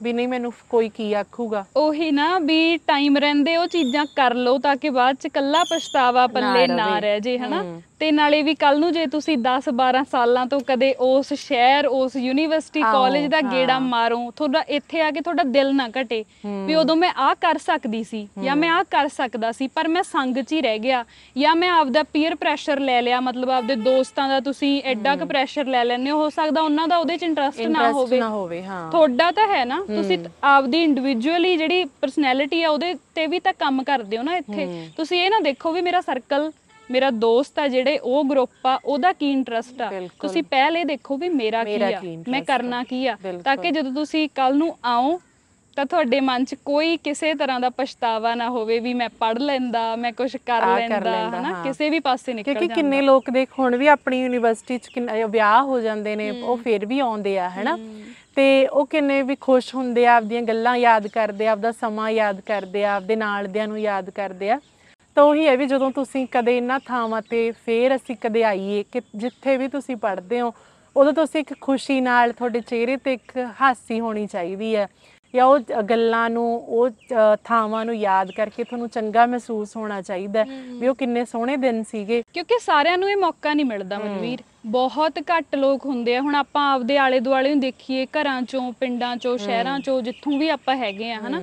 ਵੀ ਨਹੀਂ ਮੈਨੂੰ ਕੋਈ ਕੀ ਆਖੂਗਾ ਉਹੀ ਨਾ ਵੀ ਟਾਈਮ ਰਹਿੰਦੇ ਉਹ ਚੀਜ਼ਾਂ ਕਰ ਲਓ ਤਾਂ ਕਿ ਬਾਅਦ 'ਚ ਕੱਲਾ ਪਛਤਾਵਾ ਪੱਲੇ ਨਾ ਰਹਿ ਜੇ ਹਨਾ ਤੇ ਨਾਲੇ ਵੀ ਕੱਲ ਨੂੰ ਜੇ ਤੁਸੀਂ 10 12 ਸਾਲਾਂ ਤੋਂ ਕਦੇ ਉਸ ਸ਼ਹਿਰ ਉਸ ਯੂਨੀਵਰਸਿਟੀ ਕਾਲਜ ਦਾ ਗੇੜਾ ਮਾਰੋ ਤੁਹਾਡਾ ਇੱਥੇ ਆ ਕੇ ਤੁਹਾਡਾ ਦਿਲ ਨਾ ਘਟੇ ਵੀ ਉਦੋਂ ਮੈਂ ਆਹ ਕਰ ਸਕਦੀ ਸੀ ਜਾਂ ਮੈਂ ਆਹ ਕਰ ਸਕਦਾ ਸੀ ਪਰ ਮੈਂ ਸੰਗ 'ਚ ਹੀ ਰਹਿ ਗਿਆ ਜਾਂ ਮੈਂ ਆਪਦਾ ਪੀਅਰ ਪ੍ਰੈਸ਼ਰ ਲੈ ਲਿਆ ਮਤਲਬ ਆਪਦੇ ਦੋਸਤਾਂ ਦਾ ਤੁਸੀਂ ਐਡਾ ਕੁ ਪ੍ਰੈਸ਼ਰ ਲੈ ਲੈਂਦੇ ਹੋ ਸਕਦਾ ਉਹਨਾਂ ਦਾ ਉਹਦੇ 'ਚ ਇੰਟਰਸਟ ਨਾ ਹੋਵੇ ਨਾ ਹੋਵੇ ਹਾਂ ਤੁਹਾਡਾ ਤਾਂ ਹੈ ਨਾ ਤੁਸੀਂ ਆਪਦੀ ਇੰਡੀਵਿਜੂਅਲੀ ਜਿਹੜੀ ਪਰਸਨੈਲਿਟੀ ਆ ਉਹਦੇ ਤੇ ਵੀ ਤਾਂ ਕੰਮ ਕਰਦੇ ਹੋ ਨਾ ਇੱਥੇ ਤੁਸੀਂ ਇਹ ਨਾ ਦੇਖੋ ਵੀ ਮੇਰਾ ਸਰਕਲ ਮੇਰਾ ਦੋਸਤ ਆ ਜਿਹੜੇ ਉਹ ਗਰੁੱਪ ਆ ਉਹਦਾ ਕੀ ਇੰਟਰਸਟ ਆ ਤੁਸੀਂ ਪਹਿਲੇ ਦੇਖੋ ਵੀ ਮੇਰਾ ਕੀ ਆ ਮੈਂ ਕਰਨਾ ਕੀ ਆ ਤਾਂ ਕਿ ਜਦੋਂ ਤੁਸੀਂ ਕੱਲ ਨੂੰ ਆਓ ਤਾਂ ਤੁਹਾਡੇ ਮਨ 'ਚ ਕੋਈ ਕਿਸੇ ਤਰ੍ਹਾਂ ਦਾ ਪਛਤਾਵਾ ਨਾ ਹੋਵੇ ਵੀ ਮੈਂ ਪੜ ਲੈਂਦਾ ਮੈਂ ਕੁਝ ਕਰ ਲੈਂਦਾ ਹਨਾ ਕਿਸੇ ਵੀ ਪਾਸੇ ਨਿਕਲ ਜਾਂਦਾ ਕਿਉਂਕਿ ਕਿੰਨੇ ਲੋਕ ਦੇਖ ਹੁਣ ਵੀ ਆਪਣੀ ਯੂਨੀਵਰਸਿਟੀ 'ਚ ਵਿਆਹ ਹੋ ਜਾਂਦੇ ਨੇ ਉਹ ਫੇਰ ਵੀ ਆਉਂਦੇ ਆ ਹਨਾ ਤੇ ਉਹ ਕਿੰਨੇ ਵੀ ਖੁਸ਼ ਹੁੰਦੇ ਆ ਆਪਦੀਆਂ ਗੱਲਾਂ ਯਾਦ ਕਰਦੇ ਆ ਆਪਦਾ ਸਮਾਂ ਯਾਦ ਕਰਦੇ ਆ ਆਪਦੇ ਨਾਲ ਦਿਆਂ ਨੂੰ ਯਾਦ ਕਰਦੇ ਆ ਤਾਂ ਉਹੀ ਹੈ ਵੀ ਜਦੋਂ ਤੁਸੀਂ ਕਦੇ ਇਹਨਾਂ ਥਾਵਾਂ ਤੇ ਫੇਰ ਅਸੀਂ ਕਦੇ ਆਈਏ ਕਿ ਜਿੱਥੇ ਵੀ ਤੁਸੀਂ ਪੜਦੇ ਹੋ ਉਦੋਂ ਤੁਸੀਂ ਇੱਕ ਖੁਸ਼ੀ ਨਾਲ ਤੁਹਾਡੇ ਚਿਹਰੇ ਤੇ ਇੱਕ ਹਾਸੀ ਹੋਣੀ ਚਾਹੀਦੀ ਹੈ ਜਾਂ ਉਹ ਗੱਲਾਂ ਨੂੰ ਉਹ ਥਾਵਾਂ ਨੂੰ ਯਾਦ ਕਰਕੇ ਤੁਹਾਨੂੰ ਚੰਗਾ ਮਹਿਸੂਸ ਹੋਣਾ ਚਾਹੀਦਾ ਵੀ ਉਹ ਕਿੰਨੇ ਸੋਹਣੇ ਦਿਨ ਸੀਗੇ ਕਿਉਂਕਿ ਸਾਰਿਆਂ ਨੂੰ ਇਹ ਮੌਕਾ ਨਹੀਂ ਮਿਲਦਾ ਮਨਵੀਰ ਬਹੁਤ ਘੱਟ ਲੋਕ ਹੁੰਦੇ ਆ ਹੁਣ ਆਪਾਂ ਆਪਦੇ ਆਲੇ ਦੁਆਲੇ ਨੂੰ ਦੇਖੀਏ ਘਰਾਂ ਚੋਂ ਪਿੰਡਾਂ ਚੋਂ ਸ਼ਹਿਰਾਂ ਚੋਂ ਜਿੱਥੋਂ ਵੀ ਆਪਾਂ ਹੈਗੇ ਆ ਹਨਾ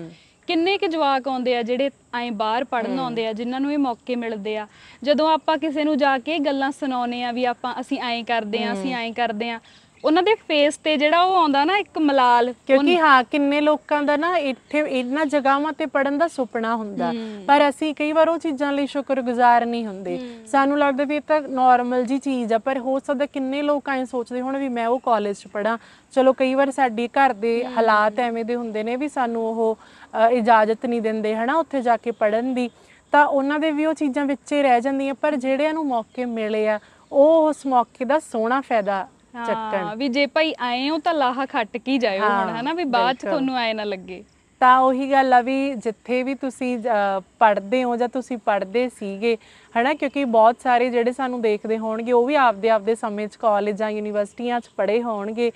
ਕਿੰਨੇ ਕੁ ਜਵਾਕ ਆਉਂਦੇ ਆ ਜਿਹੜੇ ਐਂ ਬਾਹਰ ਪੜਨ ਆਉਂਦੇ ਆ ਜਿਨ੍ਹਾਂ ਨੂੰ ਇਹ ਮੌਕੇ ਮਿਲਦੇ ਆ ਜਦੋਂ ਆਪਾਂ ਕਿਸੇ ਨੂੰ ਜਾ ਕੇ ਗੱਲਾਂ ਸੁਣਾਉਨੇ ਆ ਵੀ ਆਪਾਂ ਅਸੀਂ ਐਂ ਕਰਦੇ ਆ ਅਸੀਂ ਐਂ ਕਰਦੇ ਆ ਉਹਨਾਂ ਦੇ ਫੇਸ ਤੇ ਜਿਹੜਾ ਉਹ ਆਉਂਦਾ ਨਾ ਇੱਕ ਮਲਾਲ ਕਿਉਂਕਿ ਹਾਂ ਕਿੰਨੇ ਲੋਕਾਂ ਦਾ ਨਾ ਇੱਥੇ ਇਹਨਾਂ ਜਗਾਵਾਂ ਤੇ ਪੜਨ ਦਾ ਸੁਪਨਾ ਹੁੰਦਾ ਪਰ ਅਸੀਂ ਕਈ ਵਾਰ ਉਹ ਚੀਜ਼ਾਂ ਲਈ ਸ਼ੁਕਰਗੁਜ਼ਾਰ ਨਹੀਂ ਹੁੰਦੇ ਸਾਨੂੰ ਲੱਗਦਾ ਵੀ ਇਹ ਤਾਂ ਨਾਰਮਲ ਜੀ ਚੀਜ਼ ਆ ਪਰ ਹੋ ਸਕਦਾ ਕਿੰਨੇ ਲੋਕ ਐਂ ਸੋਚਦੇ ਹੋਣ ਵੀ ਮੈਂ ਉਹ ਕਾਲਜ 'ਚ ਪੜਾਂ ਚਲੋ ਕਈ ਵਾਰ ਸਾਡੇ ਘਰ ਦੇ ਹਾਲਾਤ ਐਵੇਂ ਦੇ ਹੁੰਦੇ ਨੇ ਵੀ ਸਾਨੂੰ ਉਹ ਇਜਾਜ਼ਤ ਨਹੀਂ ਦਿੰਦੇ ਹਨਾ ਉੱਥੇ ਜਾ ਕੇ ਪੜਨ ਦੀ ਤਾਂ ਉਹਨਾਂ ਦੇ ਵੀ ਉਹ ਚੀਜ਼ਾਂ ਵਿੱਚੇ ਰਹਿ ਜਾਂਦੀਆਂ ਪਰ ਜਿਹੜਿਆਂ ਨੂੰ ਮੌਕੇ ਮਿਲੇ ਆ ਉਹ ਉਸ ਮੌਕੇ ਦਾ ਸੋਹਣਾ ਫਾਇਦਾ ਚੱਕਣ ਵੀ ਜੇ ਭਾਈ ਆਏ ਹੋ ਤਾਂ ਲਾਹਾ ਖੱਟ ਕੀ ਜਾਇਓ ਹੁਣ ਹਨਾ ਵੀ ਬਾਅਦ ਚ ਤੁਹਾਨੂੰ ਆਏ ਨਾ ਲੱਗੇ ਤਾਂ ਉਹੀ ਗੱਲ ਆ ਵੀ ਜਿੱਥੇ ਵੀ ਤੁਸੀਂ ਪੜਦੇ ਹੋ ਜਾਂ ਤੁਸੀਂ ਪੜਦੇ ਸੀਗੇ ਹਨਾ ਕਿਉਂਕਿ ਬਹੁਤ ਸਾਰੇ ਜਿਹੜੇ ਸਾਨੂੰ ਦੇਖਦੇ ਹੋਣਗੇ ਉਹ ਵੀ ਆਪਦੇ ਆਪਦੇ ਸਮੇਂ 'ਚ ਕਾਲਜਾਂ ਯੂਨੀਵਰਸਿਟੀਆਂ 'ਚ ਪੜੇ ਹੋਣਗੇ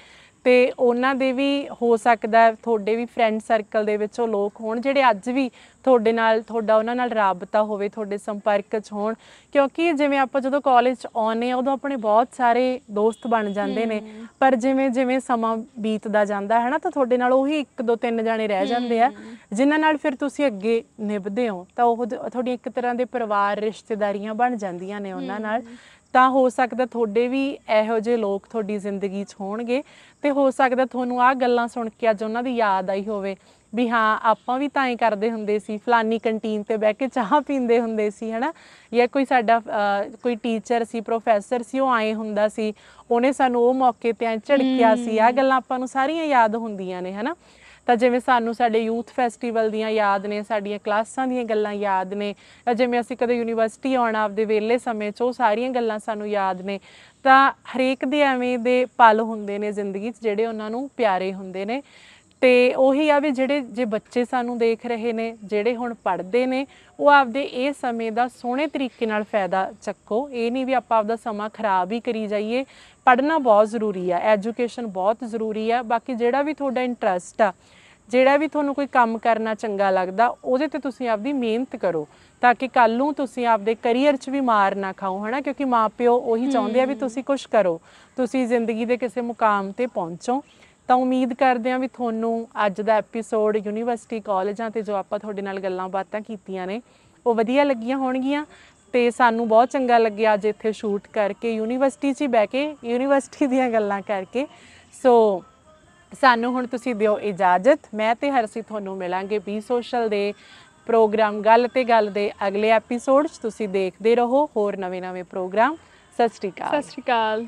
ਤੇ ਉਹਨਾਂ ਦੇ ਵੀ ਹੋ ਸਕਦਾ ਤੁਹਾਡੇ ਵੀ ਫਰੈਂਡ ਸਰਕਲ ਦੇ ਵਿੱਚ ਉਹ ਲੋਕ ਹੋਣ ਜਿਹੜੇ ਅੱਜ ਵੀ ਤੁਹਾਡੇ ਨਾਲ ਤੁਹਾਡਾ ਉਹਨਾਂ ਨਾਲ ਰਾਬਤਾ ਹੋਵੇ ਤੁਹਾਡੇ ਸੰਪਰਕ 'ਚ ਹੋਣ ਕਿਉਂਕਿ ਜਿਵੇਂ ਆਪਾਂ ਜਦੋਂ ਕਾਲਜ 'ਚ ਆਉਨੇ ਆ ਉਦੋਂ ਆਪਣੇ ਬਹੁਤ ਸਾਰੇ ਦੋਸਤ ਬਣ ਜਾਂਦੇ ਨੇ ਪਰ ਜਿਵੇਂ ਜਿਵੇਂ ਸਮਾਂ ਬੀਤਦਾ ਜਾਂਦਾ ਹੈ ਨਾ ਤਾਂ ਤੁਹਾਡੇ ਨਾਲ ਉਹੀ ਇੱਕ ਦੋ ਤਿੰਨ ਜਾਣੇ ਰਹਿ ਜਾਂਦੇ ਆ ਜਿਨ੍ਹਾਂ ਨਾਲ ਫਿਰ ਤੁਸੀਂ ਅੱਗੇ ਨਿਭਦੇ ਹੋ ਤਾਂ ਉਹ ਤੁਹਾਡੀ ਇੱਕ ਤਰ੍ਹਾਂ ਦੇ ਪਰਿਵਾਰ ਰਿਸ਼ਤੇਦਾਰੀਆਂ ਬਣ ਜਾਂਦੀਆਂ ਨੇ ਉਹਨਾਂ ਨਾਲ ਤਾਂ ਹੋ ਸਕਦਾ ਤੁਹਾਡੇ ਵੀ ਇਹੋ ਜਿਹੇ ਲੋਕ ਤੁਹਾਡੀ ਜ਼ਿੰਦਗੀ 'ਚ ਹੋਣਗੇ ਤੇ ਹੋ ਸਕਦਾ ਤੁਹਾਨੂੰ ਆ ਗੱਲਾਂ ਸੁਣ ਕੇ ਅੱਜ ਉਹਨਾਂ ਦੀ ਯਾਦ ਆਈ ਹੋਵੇ ਵੀ ਹਾਂ ਆਪਾਂ ਵੀ ਤਾਂ ਹੀ ਕਰਦੇ ਹੁੰਦੇ ਸੀ ਫਲਾਨੀ ਕੰਟੀਨ ਤੇ ਬਹਿ ਕੇ ਚਾਹ ਪੀਂਦੇ ਹੁੰਦੇ ਸੀ ਹਨਾ ਜਾਂ ਕੋਈ ਸਾਡਾ ਕੋਈ ਟੀਚਰ ਸੀ ਪ੍ਰੋਫੈਸਰ ਸੀ ਉਹ ਆਏ ਹੁੰਦਾ ਸੀ ਉਹਨੇ ਸਾਨੂੰ ਉਹ ਮੌਕੇ ਤੇ ਝੜਕਿਆ ਸੀ ਆ ਗੱਲਾਂ ਆਪਾਂ ਨੂੰ ਸਾਰੀਆਂ ਯਾਦ ਹੁੰਦੀਆਂ ਨੇ ਹਨਾ ਤਾਂ ਜਿਵੇਂ ਸਾਨੂੰ ਸਾਡੇ ਯੂਥ ਫੈਸਟੀਵਲ ਦੀਆਂ ਯਾਦ ਨੇ ਸਾਡੀਆਂ ਕਲਾਸਾਂ ਦੀਆਂ ਗੱਲਾਂ ਯਾਦ ਨੇ ਤਾਂ ਜਿਵੇਂ ਅਸੀਂ ਕਦੇ ਯੂਨੀਵਰਸਿਟੀ ਆਉਣਾ ਆਪਦੇ ਵੇਲੇ ਸਮੇਂ 'ਚ ਉਹ ਸਾਰੀਆਂ ਗੱਲਾਂ ਸਾਨੂੰ ਯਾਦ ਨੇ ਤਾਂ ਹਰੇਕ ਦੇ ਐਵੇਂ ਦੇ ਪਲ ਹੁੰਦੇ ਨੇ ਜ਼ਿੰਦਗੀ 'ਚ ਜਿਹੜੇ ਉਹਨਾਂ ਨੂੰ ਪਿਆਰੇ ਹੁੰਦੇ ਨੇ ਤੇ ਉਹੀ ਆ ਵੀ ਜਿਹੜੇ ਜੇ ਬੱਚੇ ਸਾਨੂੰ ਦੇਖ ਰਹੇ ਨੇ ਜਿਹੜੇ ਹੁਣ ਪੜ੍ਹਦੇ ਨੇ ਉਹ ਆਪਦੇ ਇਹ ਸਮੇਂ ਦਾ ਸੋਹਣੇ ਤਰੀਕੇ ਨਾਲ ਫਾਇਦਾ ਚੱਕੋ ਇਹ ਨਹੀਂ ਵੀ ਆਪਾਂ ਆਪਦਾ ਸਮਾਂ ਖਰਾਬ ਹੀ ਕਰੀ ਜਾਈਏ ਪੜ੍ਹਨਾ ਬਹੁਤ ਜ਼ਰੂਰੀ ਆ ਐਜੂਕੇਸ਼ਨ ਬਹੁਤ ਜ਼ਰੂਰੀ ਆ ਬਾਕੀ ਜਿਹੜਾ ਵੀ ਤੁਹਾਡਾ ਇੰਟਰਸਟ ਆ ਜਿਹੜਾ ਵੀ ਤੁਹਾਨੂੰ ਕੋਈ ਕੰਮ ਕਰਨਾ ਚੰਗਾ ਲੱਗਦਾ ਉਹਦੇ ਤੇ ਤੁਸੀਂ ਆਪਦੀ ਮਿਹਨਤ ਕਰੋ ਤਾਂ ਕਿ ਕੱਲ ਨੂੰ ਤੁਸੀਂ ਆਪਦੇ ਕੈਰੀਅਰ 'ਚ ਵੀ ਮਾਰ ਨਾ ਖਾਓ ਹਨਾ ਕਿਉਂਕਿ ਮਾਪਿਓ ਉਹੀ ਚਾਹੁੰਦੇ ਆ ਵੀ ਤੁਸੀਂ ਕੁਝ ਕਰੋ ਤੁਸੀਂ ਜ਼ਿੰਦਗੀ ਦੇ ਕਿਸੇ ਮੁਕਾਮ ਤੇ ਪਹੁੰਚੋ ਤਾਂ ਉਮੀਦ ਕਰਦੇ ਹਾਂ ਵੀ ਤੁਹਾਨੂੰ ਅੱਜ ਦਾ ਐਪੀਸੋਡ ਯੂਨੀਵਰਸਿਟੀ ਕਾਲਜਾਂ ਤੇ ਜੋ ਆਪਾਂ ਤੁਹਾਡੇ ਨਾਲ ਗੱਲਾਂ ਬਾਤਾਂ ਕੀਤੀਆਂ ਨੇ ਉਹ ਵਧੀਆ ਲੱਗੀਆਂ ਹੋਣਗੀਆਂ ਤੇ ਸਾਨੂੰ ਬਹੁਤ ਚੰਗਾ ਲੱਗਿਆ ਅੱਜ ਇੱਥੇ ਸ਼ੂਟ ਕਰਕੇ ਯੂਨੀਵਰਸਿਟੀ 'ਚ ਹੀ ਬਹਿ ਕੇ ਯੂਨੀਵਰਸਿਟੀ ਦੀਆਂ ਗੱਲਾਂ ਕਰਕੇ ਸੋ ਸਾਨੂੰ ਹੁਣ ਤੁਸੀਂ ਦਿਓ ਇਜਾਜ਼ਤ ਮੈਂ ਤੇ ਹਰਸੀ ਤੁਹਾਨੂੰ ਮਿਲਾਂਗੇ ਵੀ ਸੋਸ਼ਲ ਦੇ ਪ੍ਰੋਗਰਾਮ ਗੱਲ ਤੇ ਗੱਲ ਦੇ ਅਗਲੇ ਐਪੀਸੋਡ 'ਚ ਤੁਸੀਂ ਦੇਖਦੇ ਰਹੋ ਹੋਰ ਨਵੇਂ-ਨਵੇਂ ਪ੍ਰੋਗਰਾਮ ਸਤਿ ਸ਼੍ਰੀ ਅਕਾਲ ਸਤਿ ਸ਼੍ਰੀ ਅਕਾਲ